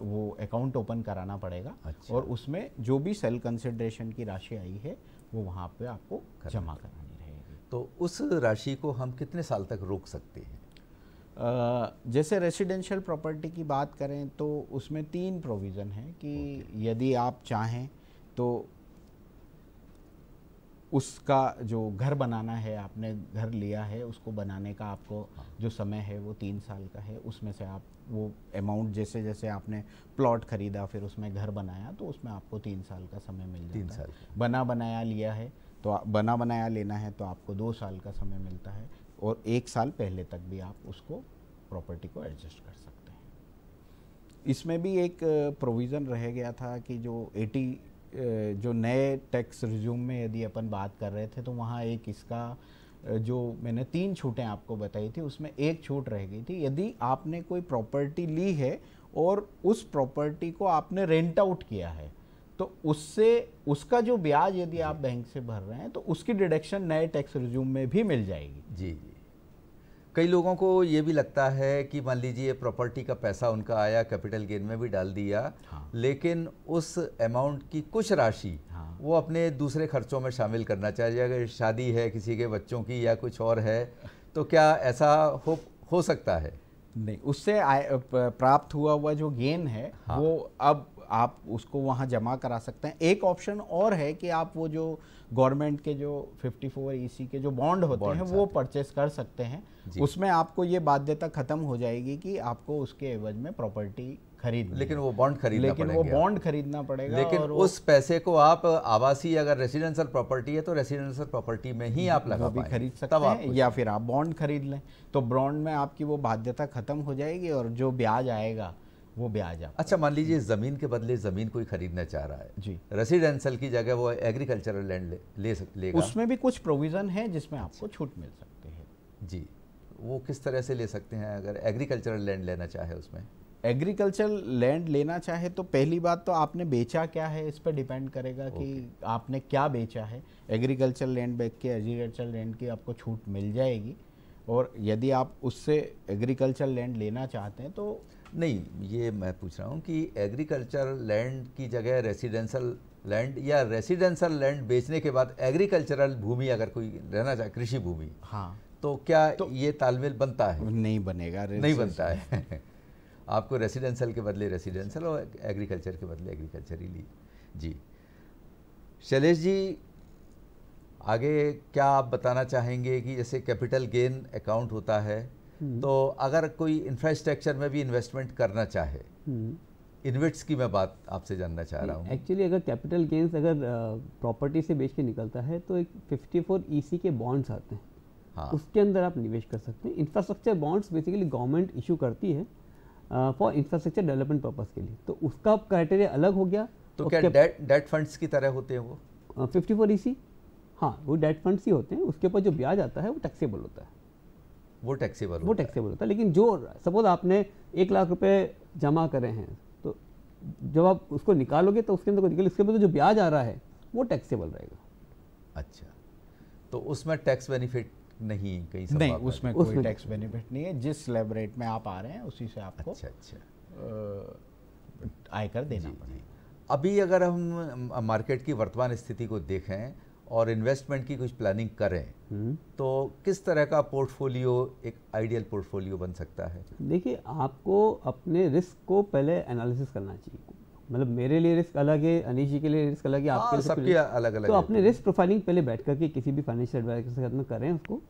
वो अकाउंट ओपन कराना पड़ेगा अच्छा। और उसमें जो भी सेल कंसिड्रेशन की राशि आई है वो वहाँ पे आपको जमा करानी रहेगी तो उस राशि को हम कितने साल तक रोक सकते हैं जैसे रेसिडेंशियल प्रॉपर्टी की बात करें तो उसमें तीन प्रोविज़न है कि यदि आप चाहें तो उसका जो घर बनाना है आपने घर लिया है उसको बनाने का आपको जो समय है वो तीन साल का है उसमें से आप वो अमाउंट जैसे जैसे आपने प्लॉट खरीदा फिर उसमें घर बनाया तो उसमें आपको तीन साल का समय मिल जाता तीन साल बना बनाया लिया है तो बना बनाया लेना है तो आपको दो साल का समय मिलता है और एक साल पहले तक भी आप उसको प्रॉपर्टी को एडजस्ट कर सकते हैं इसमें भी एक प्रोविज़न रह गया था कि जो एटी जो नए टैक्स रिज्यूम में यदि अपन बात कर रहे थे तो वहाँ एक इसका जो मैंने तीन छूटें आपको बताई थी उसमें एक छूट रह गई थी यदि आपने कोई प्रॉपर्टी ली है और उस प्रॉपर्टी को आपने रेंट आउट किया है तो उससे उसका जो ब्याज यदि आप बैंक से भर रहे हैं तो उसकी डिडक्शन नए टैक्स रिज्यूम में भी मिल जाएगी जी जी कई लोगों को ये भी लगता है कि मान लीजिए प्रॉपर्टी का पैसा उनका आया कैपिटल गेन में भी डाल दिया हाँ। लेकिन उस अमाउंट की कुछ राशि हाँ। वो अपने दूसरे खर्चों में शामिल करना चाहिए अगर शादी है किसी के बच्चों की या कुछ और है तो क्या ऐसा हो हो सकता है नहीं उससे प्राप्त हुआ हुआ जो गेन है हाँ। वो अब आप उसको वहाँ जमा करा सकते हैं एक ऑप्शन और है कि आप वो जो गवर्नमेंट के जो 54 ईसी e के जो बॉन्ड होते हैं वो परचेस कर सकते हैं उसमें आपको ये बाध्यता खत्म हो जाएगी कि आपको उसके एवज में प्रॉपर्टी खरीद लेकिन वो बॉन्ड खरीदना लेकिन वो बॉन्ड खरीदना पड़ेगा लेकिन और उस पैसे को आप आवासीय अगर रेसिडेंशियल प्रॉपर्टी है तो रेसिडेंशियल प्रॉपर्टी में ही आप लगा भी खरीद सकते हैं या फिर आप बॉन्ड खरीद लें तो बॉन्ड में आपकी वो बाध्यता खत्म हो जाएगी और जो ब्याज आएगा वो ब्याज आप अच्छा मान लीजिए ज़मीन के बदले ज़मीन कोई खरीदना चाह रहा है जी रेसिडेंशियल की जगह वो एग्रीकल्चरल लैंड ले, ले सक, लेगा उसमें भी कुछ प्रोविज़न है जिसमें आपको छूट मिल सकती है जी वो किस तरह से ले सकते हैं अगर एग्रीकल्चरल लैंड लेना चाहे उसमें एग्रीकल्चर लैंड लेना चाहे तो पहली बात तो आपने बेचा क्या है इस पर डिपेंड करेगा okay. कि आपने क्या बेचा है एग्रीकल्चर लैंड बेच के एग्रीकल्चर लैंड की आपको छूट मिल जाएगी और यदि आप उससे एग्रीकल्चर लैंड लेना चाहते हैं तो नहीं ये मैं पूछ रहा हूँ कि एग्रीकल्चर लैंड की जगह रेसिडेंशल लैंड या रेसिडेंशल लैंड बेचने के बाद एग्रीकल्चरल भूमि अगर कोई रहना चाहे कृषि भूमि हाँ तो क्या तो ये तालमेल बनता है नहीं बनेगा नहीं बनता है (laughs) आपको रेसिडेंशल के बदले रेसिडेंशल और एग्रीकल्चर के बदले एग्रीकल्चर ही ली जी शैलेश जी आगे क्या आप बताना चाहेंगे कि जैसे कैपिटल गेन अकाउंट होता है तो अगर कोई इंफ्रास्ट्रक्चर में भी इन्वेस्टमेंट करना चाहे इन्वेट्स की मैं बात आपसे जानना चाह रहा हूँ एक्चुअली अगर कैपिटल गेंस अगर प्रॉपर्टी से बेच के निकलता है तो एक 54 ईसी e के बॉन्ड्स आते हैं हाँ। उसके अंदर आप निवेश कर सकते हैं infrastructure bonds basically government issue करती है फॉर इंफ्रास्ट्रक्चर डेवलपमेंट पर्पज के लिए तो उसका क्राइटेरिया अलग हो गया तो क्या डेट डेट फंड्स की तरह होते हैं वो फिफ्टी फोर ई सी हाँ वो डेट फंड्स ही होते हैं उसके ऊपर जो ब्याज आता है वो टैक्सेबल होता है वो टैक्सेबल वो टैक्सेबल होता है लेकिन जो सपोज आपने एक लाख रुपये जमा करे हैं तो जब आप उसको निकालोगे तो उसके अंदर कोई निकल इसके अंदर जो ब्याज आ रहा है वो टैक्सेबल रहेगा अच्छा तो उसमें टैक्स बेनिफिट नहीं कहीं से नहीं उसमें कोई उस टैक्स बेनिफिट नहीं है जिस लेब रेट में आप आ रहे हैं उसी से आपको अच्छा अच्छा आयकर देना पड़ेगा अभी अगर हम मार्केट की वर्तमान स्थिति को देखें और इन्वेस्टमेंट की कुछ प्लानिंग करें हम्म। तो किस तरह का पोर्टफोलियो एक आइडियल पोर्टफोलियो बन सकता है देखिए आपको अपने रिस्क को पहले एनालिसिस करना चाहिए मतलब मेरे लिए रिस्क अलग है अनिश जी के लिए रिस्क अलग है हाँ, आपके लिए सबके अलग अलग तो अपने रिस्क प्रोफाइलिंग पहले बैठ करके किसी भी फाइनेंशियल एडवाइजर के साथ में करें उसको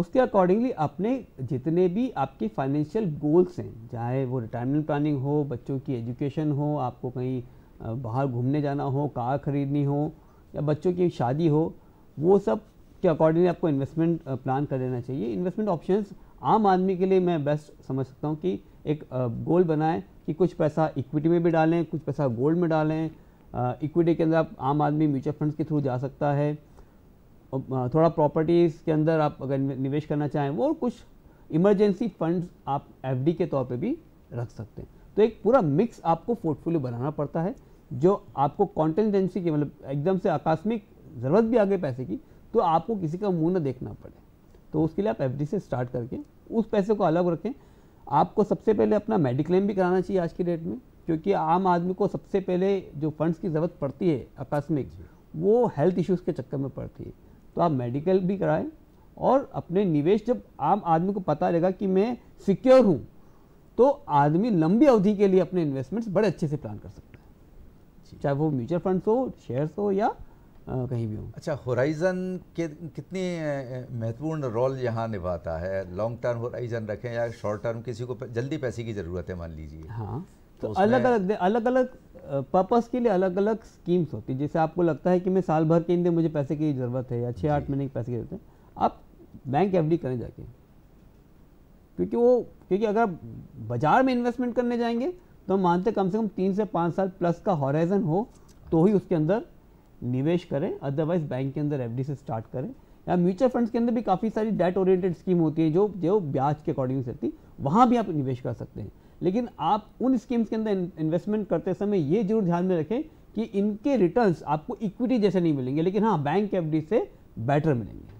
उसके अकॉर्डिंगली अपने जितने भी आपके फाइनेंशियल गोल्स हैं चाहे वो रिटायरमेंट प्लानिंग हो बच्चों की एजुकेशन हो आपको कहीं बाहर घूमने जाना हो कार खरीदनी हो या बच्चों की शादी हो वो सब के अकॉर्डिंगली आपको इन्वेस्टमेंट प्लान कर लेना चाहिए इन्वेस्टमेंट ऑप्शंस आम आदमी के लिए मैं बेस्ट समझ सकता हूँ कि एक गोल बनाएं कि कुछ पैसा इक्विटी में भी डालें कुछ पैसा गोल्ड में डालें इक्विटी के अंदर आप आम आदमी म्यूचुअल फंड्स के थ्रू जा सकता है थोड़ा प्रॉपर्टीज़ के अंदर आप अगर निवेश करना चाहें वो कुछ इमरजेंसी फंड्स आप एफडी के तौर पे भी रख सकते हैं तो एक पूरा मिक्स आपको पोर्टफोलियो बनाना पड़ता है जो आपको कॉन्टेंटेंसी की मतलब एकदम से आकस्मिक ज़रूरत भी आ गई पैसे की तो आपको किसी का मुंह न देखना पड़े तो उसके लिए आप एफ से स्टार्ट करके उस पैसे को अलग रखें आपको सबसे पहले अपना मेडिक्लेम भी कराना चाहिए आज की डेट में क्योंकि आम आदमी को सबसे पहले जो फंड्स की ज़रूरत पड़ती है आकस्मिक वो हेल्थ इश्यूज़ के चक्कर में पड़ती है तो आप मेडिकल भी कराएं और अपने निवेश जब आम आदमी को पता रहेगा कि मैं सिक्योर हूँ तो आदमी लंबी अवधि के लिए अपने इन्वेस्टमेंट्स बड़े अच्छे से प्लान कर सकता है चाहे वो म्यूचुअल फंड हो शेयर्स हो या आ, कहीं भी हो अच्छा होराइजन के कितनी महत्वपूर्ण रोल यहाँ निभाता है लॉन्ग टर्म होराइजन रखें या शॉर्ट टर्म किसी को जल्दी पैसे की ज़रूरत है मान लीजिए हाँ तो, तो अलग अलग अलग अलग पर्पज के लिए अलग अलग स्कीम्स होती है जैसे आपको लगता है कि मैं साल भर के अंदर मुझे पैसे की ज़रूरत है या छः आठ महीने के पैसे की ज़रूरत है आप बैंक एफ डी करें जाके क्योंकि वो क्योंकि अगर बाजार में इन्वेस्टमेंट करने जाएंगे तो हम मानते कम से कम तीन से पाँच साल प्लस का हॉराइजन हो तो ही उसके अंदर निवेश करें अदरवाइज बैंक के अंदर एफडी से स्टार्ट करें या म्यूचुअल फंड्स के अंदर भी काफ़ी सारी डेट ओरिएंटेड स्कीम होती है जो जो ब्याज के अकॉर्डिंग चलती वहाँ भी आप निवेश कर सकते हैं लेकिन आप उन स्कीम्स के अंदर इन्वेस्टमेंट करते समय ये जरूर ध्यान में रखें कि इनके रिटर्न्स आपको इक्विटी जैसे नहीं मिलेंगे लेकिन हाँ बैंक एफ से बेटर मिलेंगे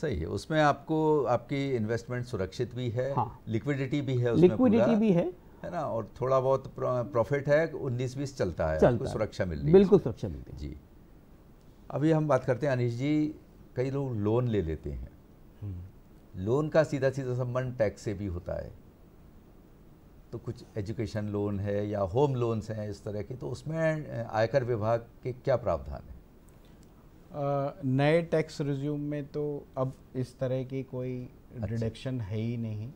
सही है उसमें आपको आपकी इन्वेस्टमेंट सुरक्षित भी है हाँ। लिक्विडिटी भी है लिक्विडिटी भी है है ना और थोड़ा बहुत प्रॉफिट है उन्नीस बीस चलता है चलता सुरक्षा मिल रही बिल्कुल सुरक्षा मिलती है जी अभी हम बात करते हैं अनिश जी कई लोग लोन ले लेते हैं हम्म। लोन का सीधा सीधा संबंध टैक्स से भी होता है तो कुछ एजुकेशन लोन है या होम लोन्स हैं इस तरह के तो उसमें आयकर विभाग के क्या प्रावधान है नए टैक्स रिज्यूम में तो अब इस तरह की कोई अच्छा। रिडक्शन है ही नहीं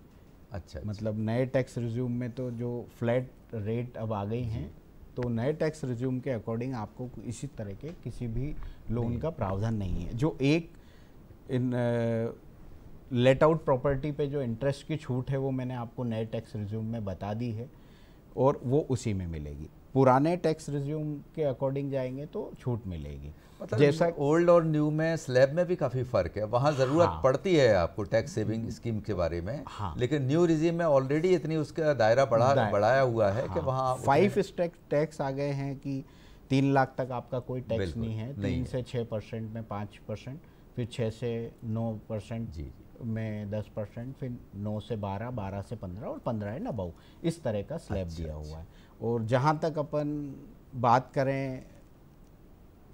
अच्छा, अच्छा मतलब नए टैक्स रिज्यूम में तो जो फ्लैट रेट अब आ गई हैं तो नए टैक्स रिज्यूम के अकॉर्डिंग आपको इसी तरह के किसी भी लोन का प्रावधान नहीं है जो एक इन लेट आउट प्रॉपर्टी पे जो इंटरेस्ट की छूट है वो मैंने आपको नए टैक्स रिज्यूम में बता दी है और वो उसी में मिलेगी पुराने टैक्स रिज्यूम के अकॉर्डिंग जाएंगे तो छूट मिलेगी मतलब जैसा ओल्ड और न्यू में स्लैब में भी काफ़ी फ़र्क है वहाँ ज़रूरत हाँ, पड़ती है आपको टैक्स सेविंग स्कीम के बारे में हाँ, लेकिन न्यू रिज्यूम में ऑलरेडी इतनी उसका दायरा बढ़ा दायरा, बढ़ाया हुआ है हाँ, कि वहाँ फाइव स्टेक टैक्स आ गए हैं कि तीन लाख तक आपका कोई टैक्स नहीं है तीन से छः परसेंट में पाँच परसेंट फिर छः से नौ परसेंट जी में दस परसेंट फिर नौ से बारह बारह से पंद्रह और पंद्रह एंड अबव इस तरह का स्लैब अच्छा, दिया अच्छा। हुआ है और जहाँ तक अपन बात करें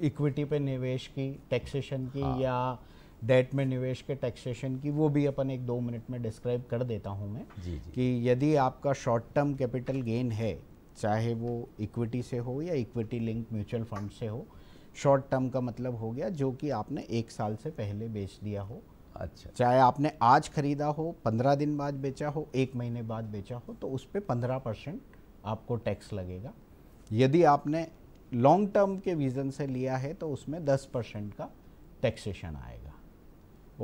इक्विटी पे निवेश की टैक्सेशन की हाँ। या डेट में निवेश के टैक्सेशन की वो भी अपन एक दो मिनट में डिस्क्राइब कर देता हूँ मैं जी, जी। कि यदि आपका शॉर्ट टर्म कैपिटल गेन है चाहे वो इक्विटी से हो या इक्विटी लिंक म्यूचुअल फंड से हो शॉर्ट टर्म का मतलब हो गया जो कि आपने एक साल से पहले बेच दिया हो अच्छा चाहे आपने आज खरीदा हो पंद्रह दिन बाद बेचा हो एक महीने बाद बेचा हो तो उस पर पंद्रह परसेंट आपको टैक्स लगेगा यदि आपने लॉन्ग टर्म के विज़न से लिया है तो उसमें दस परसेंट का टैक्सेशन आएगा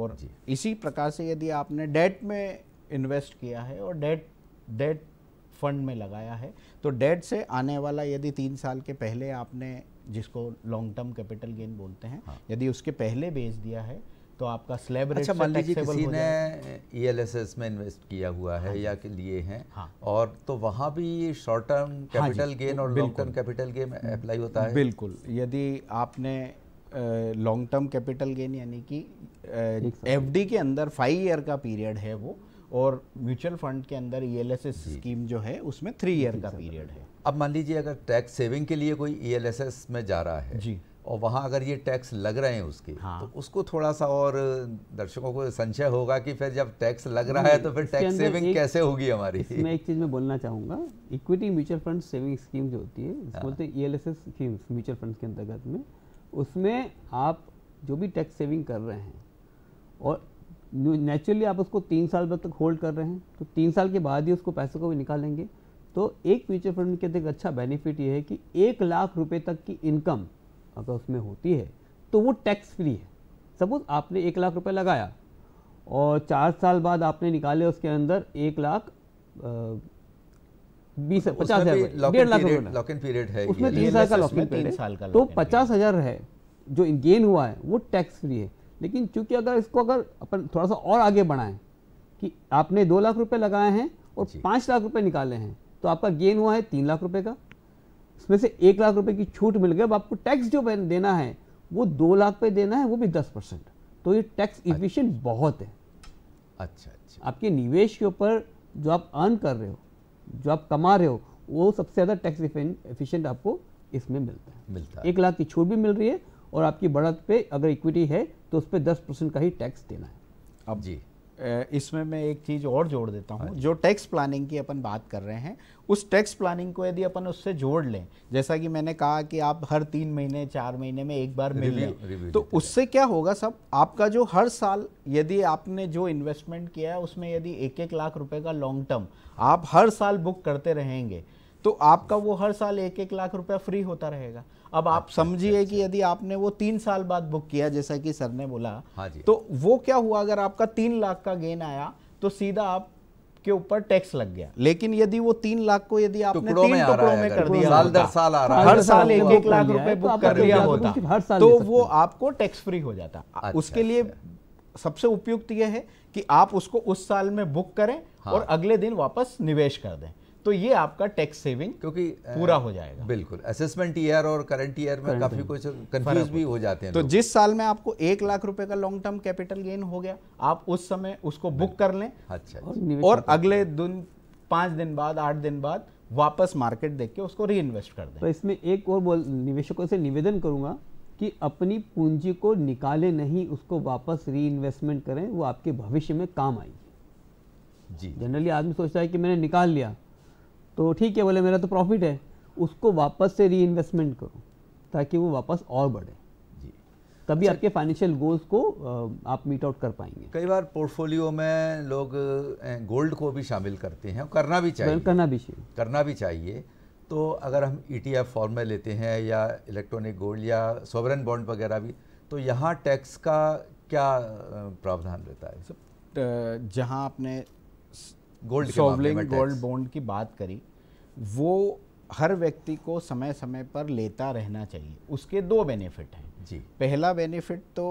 और इसी प्रकार से यदि आपने डेट में इन्वेस्ट किया है और डेट डेट फंड में लगाया है तो डेट से आने वाला यदि तीन साल के पहले आपने जिसको लॉन्ग टर्म कैपिटल गेन बोलते हैं हाँ। यदि उसके पहले बेच दिया है तो आपका स्लैब रेट अच्छा मान लीजिए किसी ने ईएलएसएस e में इन्वेस्ट किया हुआ है हाँ या के लिए हैं हाँ। और तो वहाँ भी शॉर्ट टर्म कैपिटल गेन और long term capital gain apply होता है बिल्कुल यदि आपने लॉन्ग टर्म कैपिटल गेन यानी कि एफडी के अंदर फाइव ईयर का पीरियड है वो और म्यूचुअल फंड के अंदर ई e स्कीम जो है उसमें थ्री ईयर का पीरियड है अब मान लीजिए अगर टैक्स सेविंग के लिए कोई ई e में जा रहा है जी और वहाँ अगर ये टैक्स लग रहे हैं उसके तो हाँ। तो उसको थोड़ा सा और दर्शकों को संशय होगा कि फिर जब टैक्स लग रहा है तो फिर टैक्स सेविंग कैसे होगी हमारी मैं एक चीज़ में बोलना चाहूँगा equity mutual fund saving scheme जो होती है हाँ। बोलते हैं E L schemes mutual fund के अंतर्गत में उसमें आप जो भी टैक्स सेविंग कर रहे हैं और नेचुरली आप उसको तीन साल तक होल्ड कर रहे हैं तो तीन साल के बाद ही उसको पैसे को भी निकालेंगे तो एक म्यूचुअल फंड के अंदर अच्छा बेनिफिट ये है कि एक लाख रुपए तक की इनकम अगर उसमें होती है तो वो टैक्स फ्री है सपोज़ आपने एक लाख रुपये लगाया और चार साल बाद आपने निकाले उसके अंदर एक लाख बीस पचास हज़ार डेढ़ लाख पीरियड है उसमें तीन साल का लॉकिंग पीरियड है तो पचास हज़ार है जो गेन हुआ है वो टैक्स फ्री है लेकिन चूंकि अगर इसको अगर अपन थोड़ा सा और आगे बढ़ाएं कि आपने दो लाख रुपए लगाए हैं और पाँच लाख रुपए निकाले हैं तो आपका गेन हुआ है तीन लाख रुपए का उसमें से एक लाख रुपए की छूट मिल गई अब आपको टैक्स जो देना है वो दो लाख पे देना है वो भी दस परसेंट तो ये टैक्स इफिशियंट अच्छा। बहुत है अच्छा अच्छा आपके निवेश के ऊपर जो आप अर्न कर रहे हो जो आप कमा रहे हो वो सबसे ज़्यादा टैक्स इफिशियंट आपको इसमें मिलता है मिलता है एक लाख की छूट भी मिल रही है और आपकी बढ़त पे अगर इक्विटी है तो उस पर दस परसेंट का ही टैक्स देना है अब जी इसमें मैं एक चीज़ और जोड़ देता हूँ हाँ जो टैक्स प्लानिंग की अपन बात कर रहे हैं उस टैक्स प्लानिंग को यदि अपन उससे जोड़ लें जैसा कि मैंने कहा कि आप हर तीन महीने चार महीने में एक बार मिल लें तो उससे क्या होगा सब आपका जो हर साल यदि आपने जो इन्वेस्टमेंट किया है उसमें यदि एक एक लाख रुपए का लॉन्ग टर्म आप हर साल बुक करते रहेंगे तो आपका वो हर साल एक एक लाख रुपया फ्री होता रहेगा अब आप अच्छा, समझिए अच्छा, कि अच्छा। यदि आपने वो तीन साल बाद बुक किया जैसा कि सर ने बोला हाँ जी तो वो क्या हुआ अगर आपका तीन लाख का गेन आया तो सीधा आप के ऊपर टैक्स लग गया लेकिन यदि वो तीन लाख को यदि आपने तीन में टुकड़ों में कर दिया साल दर साल आ तो रहा हर साल एक एक लाख रुपए बुक कर दिया होता तो वो आपको टैक्स फ्री हो जाता उसके लिए सबसे उपयुक्त यह है कि आप उसको उस साल में बुक करें हाँ। और अगले दिन वापस निवेश कर दें तो ये आपका टैक्स सेविंग क्योंकि पूरा हो जाएगा बिल्कुल असेसमेंट ईयर और करंट ईयर में काफी कुछ कंफ्यूज भी हो जाते हैं तो जिस साल में आपको एक लाख रुपए का लॉन्ग टर्म कैपिटल गेन हो गया आप उस समय उसको बुक कर लें अच्छा और, अच्छा। अगले दिन पांच दिन बाद आठ दिन बाद वापस मार्केट देख के उसको री इन्वेस्ट कर दें तो इसमें एक और बोल निवेशकों से निवेदन करूंगा कि अपनी पूंजी को निकाले नहीं उसको वापस री इन्वेस्टमेंट करें वो आपके भविष्य में काम आएगी जी जनरली आदमी सोचता है कि मैंने निकाल लिया तो ठीक है बोले मेरा तो प्रॉफिट है उसको वापस से री इन्वेस्टमेंट करो ताकि वो वापस और बढ़े जी तभी अच्छा। आपके फाइनेंशियल गोल्स को आप मीट आउट कर पाएंगे कई बार पोर्टफोलियो में लोग गोल्ड को भी शामिल करते हैं करना भी चाहिए करना भी चाहिए करना भी चाहिए तो अगर हम ई e फॉर्म में लेते हैं या इलेक्ट्रॉनिक गोल्ड या सोवरन बॉन्ड वगैरह भी तो यहाँ टैक्स का क्या प्रावधान रहता है तो, जहाँ आपने गोल्ड सोवलिंग गोल्ड बॉन्ड की बात करी वो हर व्यक्ति को समय समय पर लेता रहना चाहिए उसके दो बेनिफिट हैं जी पहला बेनिफिट तो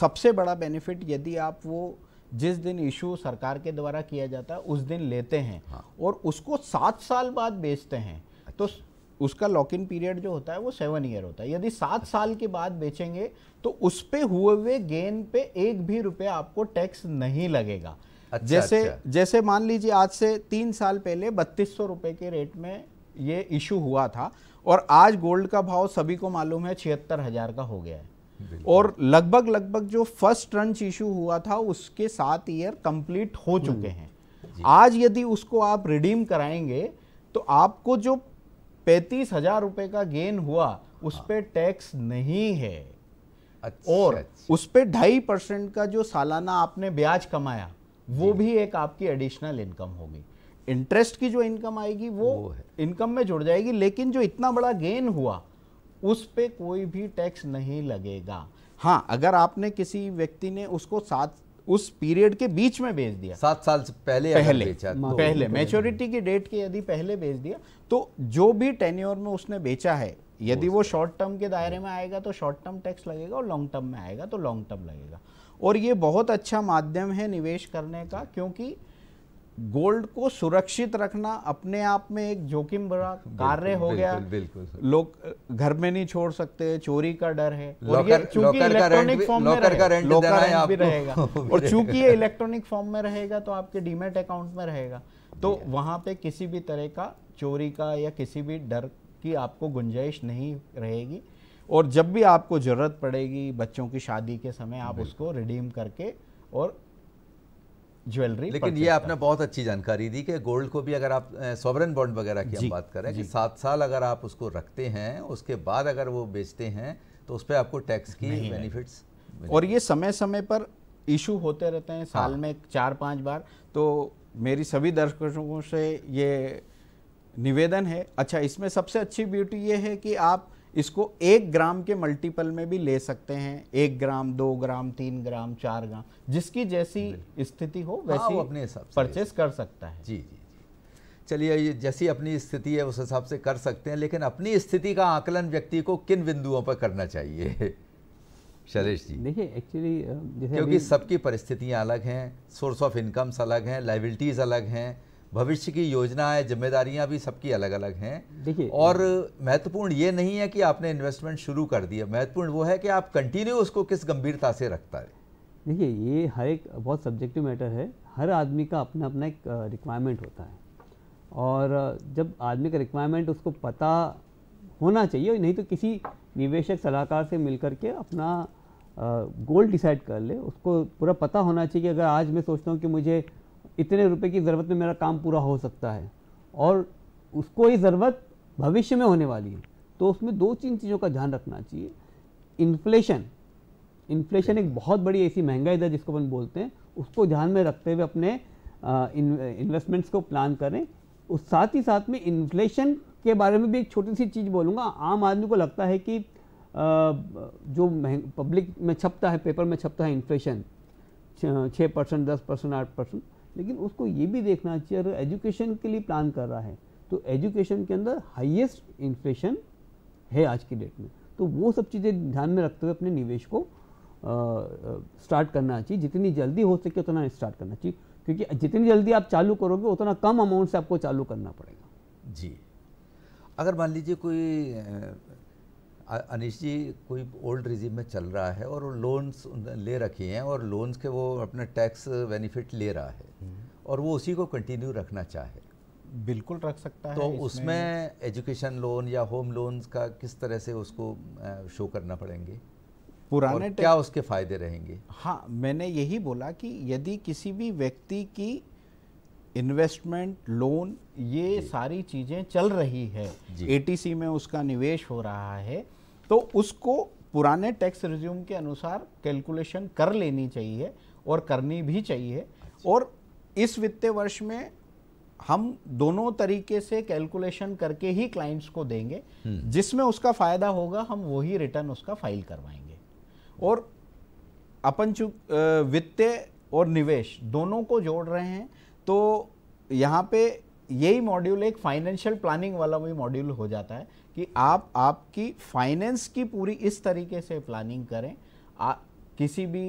सबसे बड़ा बेनिफिट यदि आप वो जिस दिन इशू सरकार के द्वारा किया जाता है उस दिन लेते हैं हाँ। और उसको सात साल बाद बेचते हैं तो अच्छा। तो उसका लॉक इन पीरियड जो होता है वो सेवन ईयर होता है यदि सात अच्छा। साल के बाद बेचेंगे तो उस पर हुए हुए गेन पे एक भी रुपया आपको टैक्स नहीं लगेगा अच्छा, जैसे अच्छा। जैसे मान लीजिए आज से तीन साल पहले बत्तीस सौ रुपए के रेट में ये इशू हुआ था और आज गोल्ड का भाव सभी को मालूम है छिहत्तर हज़ार का हो गया है और लगभग लगभग जो फर्स्ट ट्रंच इशू हुआ था उसके सात ईयर कंप्लीट हो हम्म। चुके हैं आज यदि उसको आप रिडीम कराएंगे तो आपको जो पैंतीस हजार रुपये का गेन हुआ उस हाँ। पर टैक्स नहीं है अच्छा, और अच्छा। उस पर ढाई परसेंट का जो सालाना आपने ब्याज कमाया वो भी एक आपकी एडिशनल इनकम होगी इंटरेस्ट की जो इनकम आएगी वो, वो इनकम में जुड़ जाएगी लेकिन जो इतना बड़ा गेन हुआ उस पर कोई भी टैक्स नहीं लगेगा हाँ अगर आपने किसी व्यक्ति ने उसको सात उस पीरियड के बीच में बेच दिया सात साल से पहले पहले बेचा तो पहले मेच्योरिटी की डेट के यदि पहले बेच दिया तो जो भी टेन्योर में उसने बेचा है यदि वो शॉर्ट टर्म के दायरे में आएगा तो शॉर्ट टर्म टैक्स लगेगा और लॉन्ग टर्म में आएगा तो लॉन्ग टर्म लगेगा और ये बहुत अच्छा माध्यम है निवेश करने का क्योंकि गोल्ड को सुरक्षित रखना अपने आप में एक जोखिम भरा कार्य हो गया बिल्कुल, बिल्कुल लोग घर में नहीं छोड़ सकते चोरी का डर है इलेक्ट्रॉनिक फॉर्म में रहेगा (laughs) और चूंकि ये इलेक्ट्रॉनिक फॉर्म में रहेगा तो आपके डीमेट अकाउंट में रहेगा तो वहां पे किसी भी तरह का चोरी का या किसी भी डर की आपको गुंजाइश नहीं रहेगी और जब भी आपको ज़रूरत पड़ेगी बच्चों की शादी के समय आप उसको रिडीम करके और ज्वेलरी लेकिन ये आपने बहुत अच्छी जानकारी दी कि गोल्ड को भी अगर आप सॉवरन बॉन्ड वगैरह की हम बात करें कि सात साल अगर आप उसको रखते हैं उसके बाद अगर वो बेचते हैं तो उस पर आपको टैक्स की बेनिफिट्स और ये समय समय पर इशू होते रहते हैं साल हाँ। में चार पांच बार तो मेरी सभी दर्शकों से ये निवेदन है अच्छा इसमें सबसे अच्छी ब्यूटी ये है कि आप इसको एक ग्राम के मल्टीपल में भी ले सकते हैं एक ग्राम दो ग्राम तीन ग्राम चार ग्राम जिसकी जैसी स्थिति हो हाँ, वैसी हाँ, अपने हिसाब परचेस कर सकता है जी जी चलिए ये जैसी अपनी स्थिति है उस हिसाब से कर सकते हैं लेकिन अपनी स्थिति का आकलन व्यक्ति को किन बिंदुओं पर करना चाहिए (laughs) शैलेश जी देखिए एक्चुअली क्योंकि सबकी परिस्थितियाँ अलग हैं सोर्स ऑफ इनकम्स अलग हैं लाइबिलिटीज़ अलग हैं भविष्य की योजनाएं जिम्मेदारियां भी सबकी अलग अलग हैं देखिए और महत्वपूर्ण ये नहीं है कि आपने इन्वेस्टमेंट शुरू कर दिया महत्वपूर्ण वो है कि आप कंटिन्यू उसको किस गंभीरता से रखता है देखिए ये हर एक बहुत सब्जेक्टिव मैटर है हर आदमी का अपना अपना एक रिक्वायरमेंट होता है और जब आदमी का रिक्वायरमेंट उसको पता होना चाहिए नहीं तो किसी निवेशक सलाहकार से मिल करके अपना गोल डिसाइड कर ले उसको पूरा पता होना चाहिए कि अगर आज मैं सोचता हूँ कि मुझे इतने रुपए की ज़रूरत में मेरा काम पूरा हो सकता है और उसको ही ज़रूरत भविष्य में होने वाली है तो उसमें दो तीन चीज़ों का ध्यान रखना चाहिए इन्फ्लेशन इन्फ्लेशन एक बहुत बड़ी ऐसी महंगाई दर जिसको अपन बोलते हैं उसको ध्यान में रखते हुए अपने इन्वेस्टमेंट्स को प्लान करें उस साथ ही साथ में इन्फ्लेशन के बारे में भी एक छोटी सी चीज़ बोलूँगा आम आदमी को लगता है कि जो पब्लिक में छपता है पेपर में छपता है इन्फ्लेशन छः परसेंट दस परसेंट आठ परसेंट लेकिन उसको ये भी देखना चाहिए अगर एजुकेशन के लिए प्लान कर रहा है तो एजुकेशन के अंदर हाईएस्ट इन्फ्लेशन है आज की डेट में तो वो सब चीज़ें ध्यान में रखते हुए अपने निवेश को स्टार्ट करना चाहिए जितनी जल्दी हो सके उतना स्टार्ट करना चाहिए क्योंकि जितनी जल्दी आप चालू करोगे उतना कम अमाउंट से आपको चालू करना पड़ेगा जी अगर मान लीजिए कोई अनिश जी कोई ओल्ड रिजीम में चल रहा है और लोन्स ले रखे हैं और लोन्स के वो अपने टैक्स बेनिफिट ले रहा है हम्म। और वो उसी को कंटिन्यू रखना चाहे बिल्कुल रख सकता तो है तो उसमें एजुकेशन लोन या होम लोन्स का किस तरह से उसको शो करना पड़ेंगे पुराने क्या उसके फायदे रहेंगे हाँ मैंने यही बोला कि यदि किसी भी व्यक्ति की इन्वेस्टमेंट लोन ये सारी चीज़ें चल रही है एटीसी में उसका निवेश हो रहा है तो उसको पुराने टैक्स रिज्यूम के अनुसार कैलकुलेशन कर लेनी चाहिए और करनी भी चाहिए और इस वित्तीय वर्ष में हम दोनों तरीके से कैलकुलेशन करके ही क्लाइंट्स को देंगे हम्म। जिसमें उसका फायदा होगा हम वही रिटर्न उसका फाइल करवाएंगे और अपन चु वित्तीय और निवेश दोनों को जोड़ रहे हैं तो यहाँ पे यही मॉड्यूल एक फाइनेंशियल प्लानिंग वाला भी मॉड्यूल हो जाता है कि आप आपकी फाइनेंस की पूरी इस तरीके से प्लानिंग करें आ, किसी भी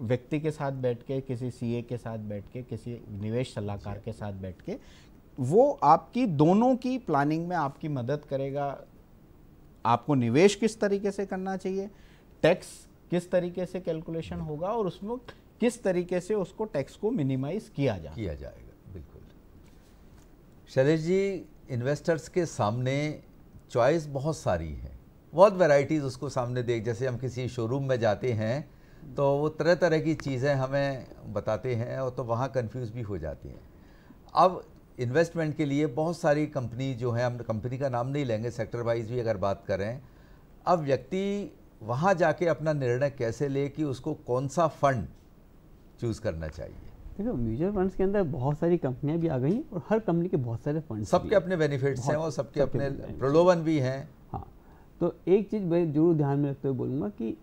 व्यक्ति के साथ बैठ के किसी सीए के साथ बैठ के किसी निवेश सलाहकार के साथ बैठ के वो आपकी दोनों की प्लानिंग में आपकी मदद करेगा आपको निवेश किस तरीके से करना चाहिए टैक्स किस तरीके से कैलकुलेशन होगा और उसमें किस तरीके से उसको टैक्स को मिनिमाइज किया जाए किया जाएगा बिल्कुल शैलेश जी इन्वेस्टर्स के सामने चॉइस बहुत सारी है बहुत वैरायटीज़ उसको सामने देख जैसे हम किसी शोरूम में जाते हैं तो वो तरह तरह की चीज़ें हमें बताते हैं और तो वहाँ कंफ्यूज भी हो जाती हैं अब इन्वेस्टमेंट के लिए बहुत सारी कंपनी जो है हम कंपनी का नाम नहीं लेंगे सेक्टर वाइज भी अगर बात करें अब व्यक्ति वहाँ जाके अपना निर्णय कैसे ले कि उसको कौन सा फंड चूज़ करना चाहिए देखो म्यूचुअल फंड्स के अंदर बहुत सारी कंपनियां भी आ गई हैं और हर कंपनी के बहुत सारे फंड सबके अपने बेनिफिट्स हैं और सबके अपने प्रलोभन भी हैं हाँ तो एक चीज़ मैं जरूर ध्यान में रखते हुए बोलूँगा कि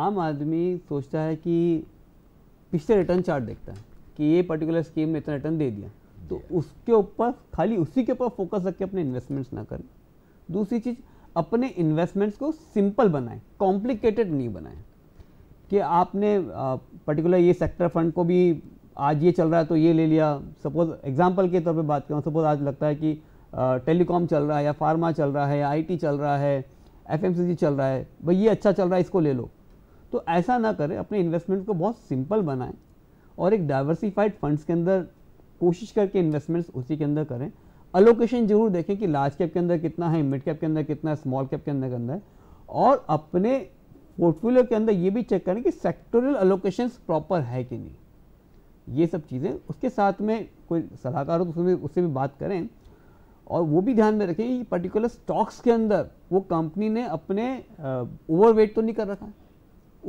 आम आदमी सोचता है कि पिछले रिटर्न चार्ट देखता है कि ये पर्टिकुलर स्कीम ने इतना रिटर्न दे दिया तो उसके ऊपर खाली उसी के ऊपर फोकस रख के अपने इन्वेस्टमेंट्स ना करें दूसरी चीज़ अपने इन्वेस्टमेंट्स को सिंपल बनाएं कॉम्प्लिकेटेड नहीं बनाएं कि आपने पर्टिकुलर ये सेक्टर फंड को भी आज ये चल रहा है तो ये ले लिया सपोज एग्जाम्पल के तौर पर बात करूँ सपोज आज लगता है कि टेलीकॉम चल रहा है या फार्मा चल रहा है या आईटी चल रहा है एफएमसीजी चल रहा है भाई ये अच्छा चल रहा है इसको ले लो तो ऐसा ना करें अपने इन्वेस्टमेंट को बहुत सिंपल बनाएं और एक डाइवर्सिफाइड फंड्स के अंदर कोशिश करके इन्वेस्टमेंट्स उसी के अंदर करें अलोकेशन जरूर देखें कि लार्ज कैप के अंदर कितना है मिड कैप के अंदर कितना है स्मॉल कैप के अंदर के है और अपने पोर्टफोलियो के अंदर ये भी चेक करें कि सेक्टोरल अलोकेशन प्रॉपर है कि नहीं ये सब चीज़ें उसके साथ में कोई सलाहकार हो तो उसमें उससे भी बात करें और वो भी ध्यान में रखें कि पर्टिकुलर स्टॉक्स के अंदर वो कंपनी ने अपने ओवरवेट तो नहीं कर रखा है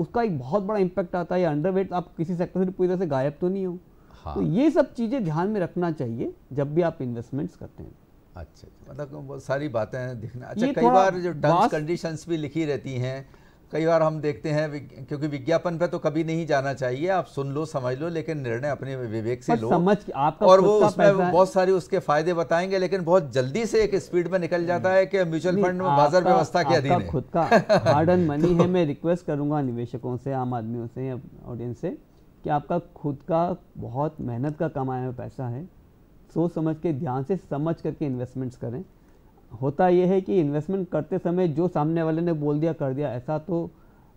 उसका एक बहुत बड़ा इम्पैक्ट आता है या अंडरवेट आप किसी सेक्टर से पूरी तरह से गायब तो नहीं हो हाँ। तो ये सब चीज़ें ध्यान में रखना चाहिए जब भी आप इन्वेस्टमेंट्स करते हैं अच्छा, अच्छा। मतलब सारी बातें दिखना अच्छा कई बार जो टर्म्स कंडीशंस भी लिखी रहती हैं कई बार हम देखते हैं क्योंकि विज्ञापन पे तो कभी नहीं जाना चाहिए आप सुन लो समझ लो लेकिन निर्णय अपने विवेक से लो समझ आपका और वो उसमें बहुत सारी उसके फायदे बताएंगे लेकिन बहुत जल्दी से एक स्पीड में निकल जाता है कि म्यूचुअल फंड में बाजार व्यवस्था के अधीन खुद का हार्ड एंड मनी है (laughs) तो मैं रिक्वेस्ट करूंगा निवेशकों से आम आदमियों से ऑडियंस से कि आपका खुद का बहुत मेहनत का कमाया हुआ पैसा है सोच समझ के ध्यान से समझ करके इन्वेस्टमेंट्स करें होता यह है कि इन्वेस्टमेंट करते समय जो सामने वाले ने बोल दिया कर दिया ऐसा तो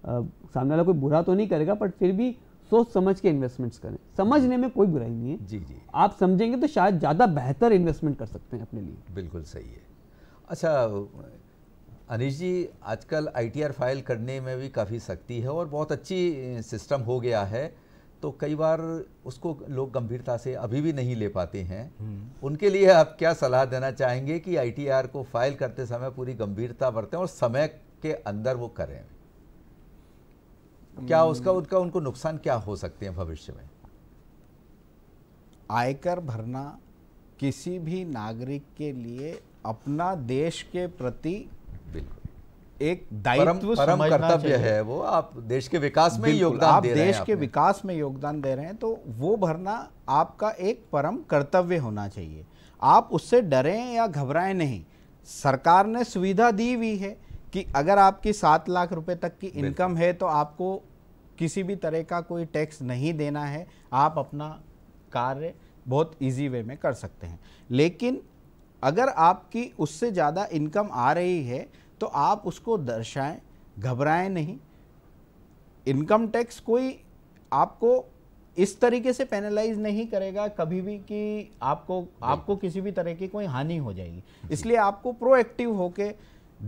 आ, सामने वाला कोई बुरा तो नहीं करेगा बट फिर भी सोच समझ के इन्वेस्टमेंट्स करें समझने में कोई बुराई नहीं है जी जी आप समझेंगे तो शायद ज़्यादा बेहतर इन्वेस्टमेंट कर सकते हैं अपने लिए बिल्कुल सही है अच्छा अनिश जी आजकल आईटीआर फाइल करने में भी काफ़ी सख्ती है और बहुत अच्छी सिस्टम हो गया है तो कई बार उसको लोग गंभीरता से अभी भी नहीं ले पाते हैं हम्म। उनके लिए आप क्या सलाह देना चाहेंगे कि आईटीआर को फाइल करते समय पूरी गंभीरता बरतें और समय के अंदर वो करें क्या हम्म। उसका उनका उनको नुकसान क्या हो सकते हैं भविष्य में आयकर भरना किसी भी नागरिक के लिए अपना देश के प्रति बिल्कुल एक दायित्व परम, परम कर्तव्य है वो आप देश के विकास में योगदान आप दे देश के विकास में योगदान दे रहे हैं तो वो भरना आपका एक परम कर्तव्य होना चाहिए आप उससे डरें या घबराएं नहीं सरकार ने सुविधा दी हुई है कि अगर आपकी सात लाख रुपए तक की इनकम है तो आपको किसी भी तरह का कोई टैक्स नहीं देना है आप अपना कार्य बहुत इजी वे में कर सकते हैं लेकिन अगर आपकी उससे ज़्यादा इनकम आ रही है तो आप उसको दर्शाएं घबराएं नहीं इनकम टैक्स कोई आपको इस तरीके से पेनलाइज नहीं करेगा कभी भी कि आपको आपको किसी भी तरह की कोई हानि हो जाएगी इसलिए आपको प्रोएक्टिव होके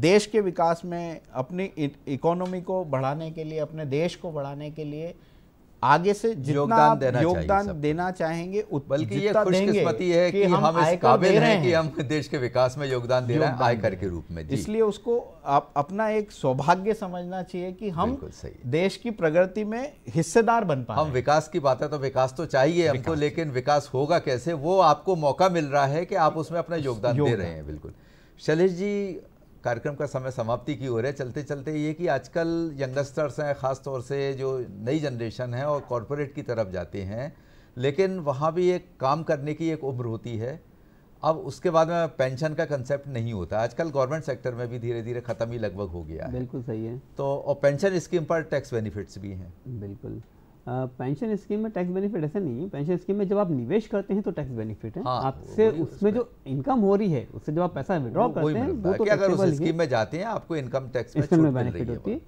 देश के विकास में अपनी इकोनॉमी को बढ़ाने के लिए अपने देश को बढ़ाने के लिए आगे से जितना योगदान देना योगदान देना चाहेंगे बल्कि ये खुशकिस्मती है कि, कि हम, हम इस काबिल हैं कि हम देश के विकास में योगदान दे रहे हैं आयकर के रूप में इसलिए उसको आप अपना एक सौभाग्य समझना चाहिए कि हम देश की प्रगति में हिस्सेदार बन पाए हम विकास की बात है तो विकास तो चाहिए हमको लेकिन विकास होगा कैसे वो आपको मौका मिल रहा है कि आप उसमें अपना योगदान दे रहे हैं बिल्कुल शैलेश जी कार्यक्रम का समय समाप्ति की ओर है चलते चलते ये कि आजकल यंगस्टर्स हैं ख़ास तौर से जो नई जनरेशन है और कॉरपोरेट की तरफ जाते हैं लेकिन वहाँ भी एक काम करने की एक उम्र होती है अब उसके बाद में पेंशन का कंसेप्ट नहीं होता आजकल गवर्नमेंट सेक्टर में भी धीरे धीरे ख़त्म ही लगभग हो गया है बिल्कुल सही है तो और पेंशन स्कीम पर टैक्स बेनिफिट्स भी हैं बिल्कुल पेंशन स्कीम में टैक्स बेनिफिट ऐसा नहीं है पेंशन स्कीम में जब आप निवेश करते हैं तो टैक्स बेनिफिट है हाँ, आपसे तो उसमें जो इनकम हो रही है उससे जब आप पैसा विड्रॉ करते हैं वो तो अगर उस स्कीम में जाते हैं आपको इनकम टैक्स में बेनिफिट होती है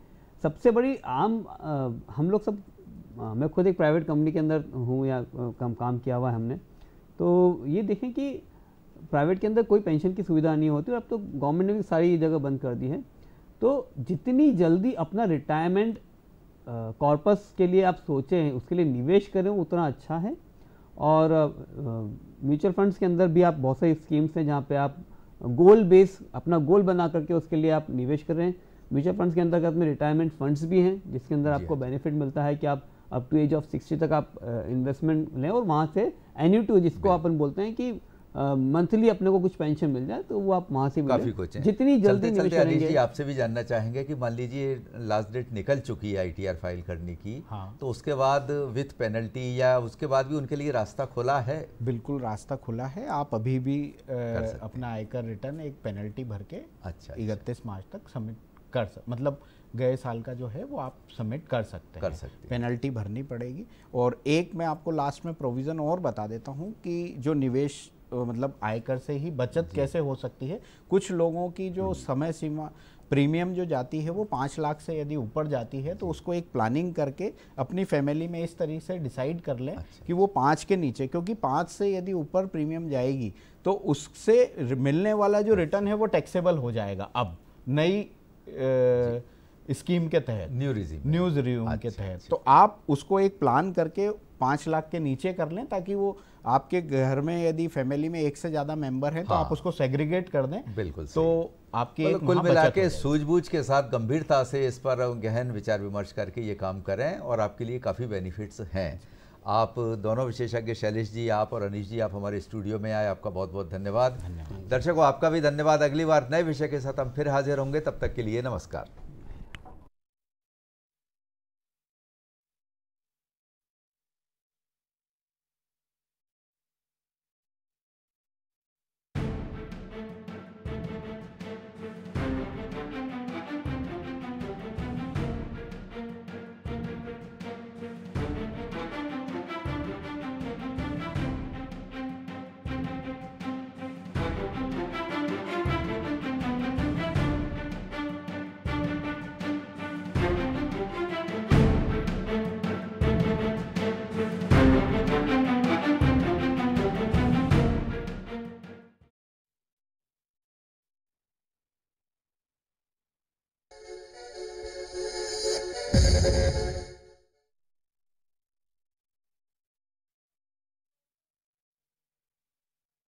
सबसे बड़ी आम हम लोग सब मैं खुद एक प्राइवेट कंपनी के अंदर हूँ या कम काम किया हुआ है हमने तो ये देखें कि प्राइवेट के अंदर कोई पेंशन की सुविधा नहीं होती और अब तो गवर्नमेंट ने भी सारी जगह बंद कर दी है तो जितनी जल्दी अपना रिटायरमेंट कॉर्पस के लिए आप सोचें उसके लिए निवेश करें उतना अच्छा है और म्यूचुअल फंड्स के अंदर भी आप बहुत सारी स्कीम्स हैं जहाँ पे आप गोल बेस अपना गोल बना करके उसके लिए आप निवेश कर रहे हैं म्यूचुअल फंड्स के अंतर्गत में रिटायरमेंट फंड्स भी हैं जिसके अंदर आपको हाँ। बेनिफिट मिलता है कि आप up to age of sixty तक आप इन्वेस्टमेंट लें और वहाँ से टू जिसको अपन बोलते हैं कि मंथली अपने को कुछ पेंशन मिल जाए तो वो आप वहाँ से काफ़ी कुछ है जितनी जल्दी चलते, चलते जी आपसे भी जानना चाहेंगे कि मान लीजिए लास्ट डेट निकल चुकी है आईटीआर फाइल करने की हाँ। तो उसके बाद विथ पेनल्टी या उसके बाद भी उनके लिए रास्ता खुला है बिल्कुल रास्ता खुला है आप अभी भी आ, अपना आयकर रिटर्न एक पेनल्टी भर के अच्छा, अच्छा इकतीस मार्च तक सबमिट कर सकते मतलब गए साल का जो है वो आप सबमिट कर सकते कर सकते पेनल्टी भरनी पड़ेगी और एक मैं आपको लास्ट में प्रोविज़न और बता देता हूँ कि जो निवेश मतलब आयकर से ही बचत कैसे हो सकती है कुछ लोगों की जो हम्म। समय सीमा प्रीमियम जो जाती है वो पाँच लाख से यदि ऊपर जाती है तो उसको एक प्लानिंग करके अपनी फैमिली में इस तरीके से डिसाइड कर लें अच्छा। कि वो पाँच के नीचे क्योंकि पाँच से यदि ऊपर प्रीमियम जाएगी तो उससे मिलने वाला जो रिटर्न है वो टैक्सेबल हो जाएगा अब नई स्कीम के तहत न्यू रिज्यूम न्यूज रिज्यूम के अच्छा, तहत अच्छा। तो आप उसको एक प्लान करके पाँच लाख के नीचे कर लें ताकि वो आपके घर में यदि फैमिली में एक से ज़्यादा मेंबर हैं तो हाँ। आप उसको सेग्रीगेट कर दें बिल्कुल तो आपके मतलब कुल मिला के सूझबूझ के साथ गंभीरता से इस पर गहन विचार विमर्श करके ये काम करें और आपके लिए काफ़ी बेनिफिट्स हैं आप दोनों विशेषज्ञ शैलेश जी आप और अनिश जी आप हमारे स्टूडियो में आए आपका बहुत बहुत धन्यवाद दर्शकों आपका भी धन्यवाद अगली बार नए विषय के साथ हम फिर हाजिर होंगे तब तक के लिए नमस्कार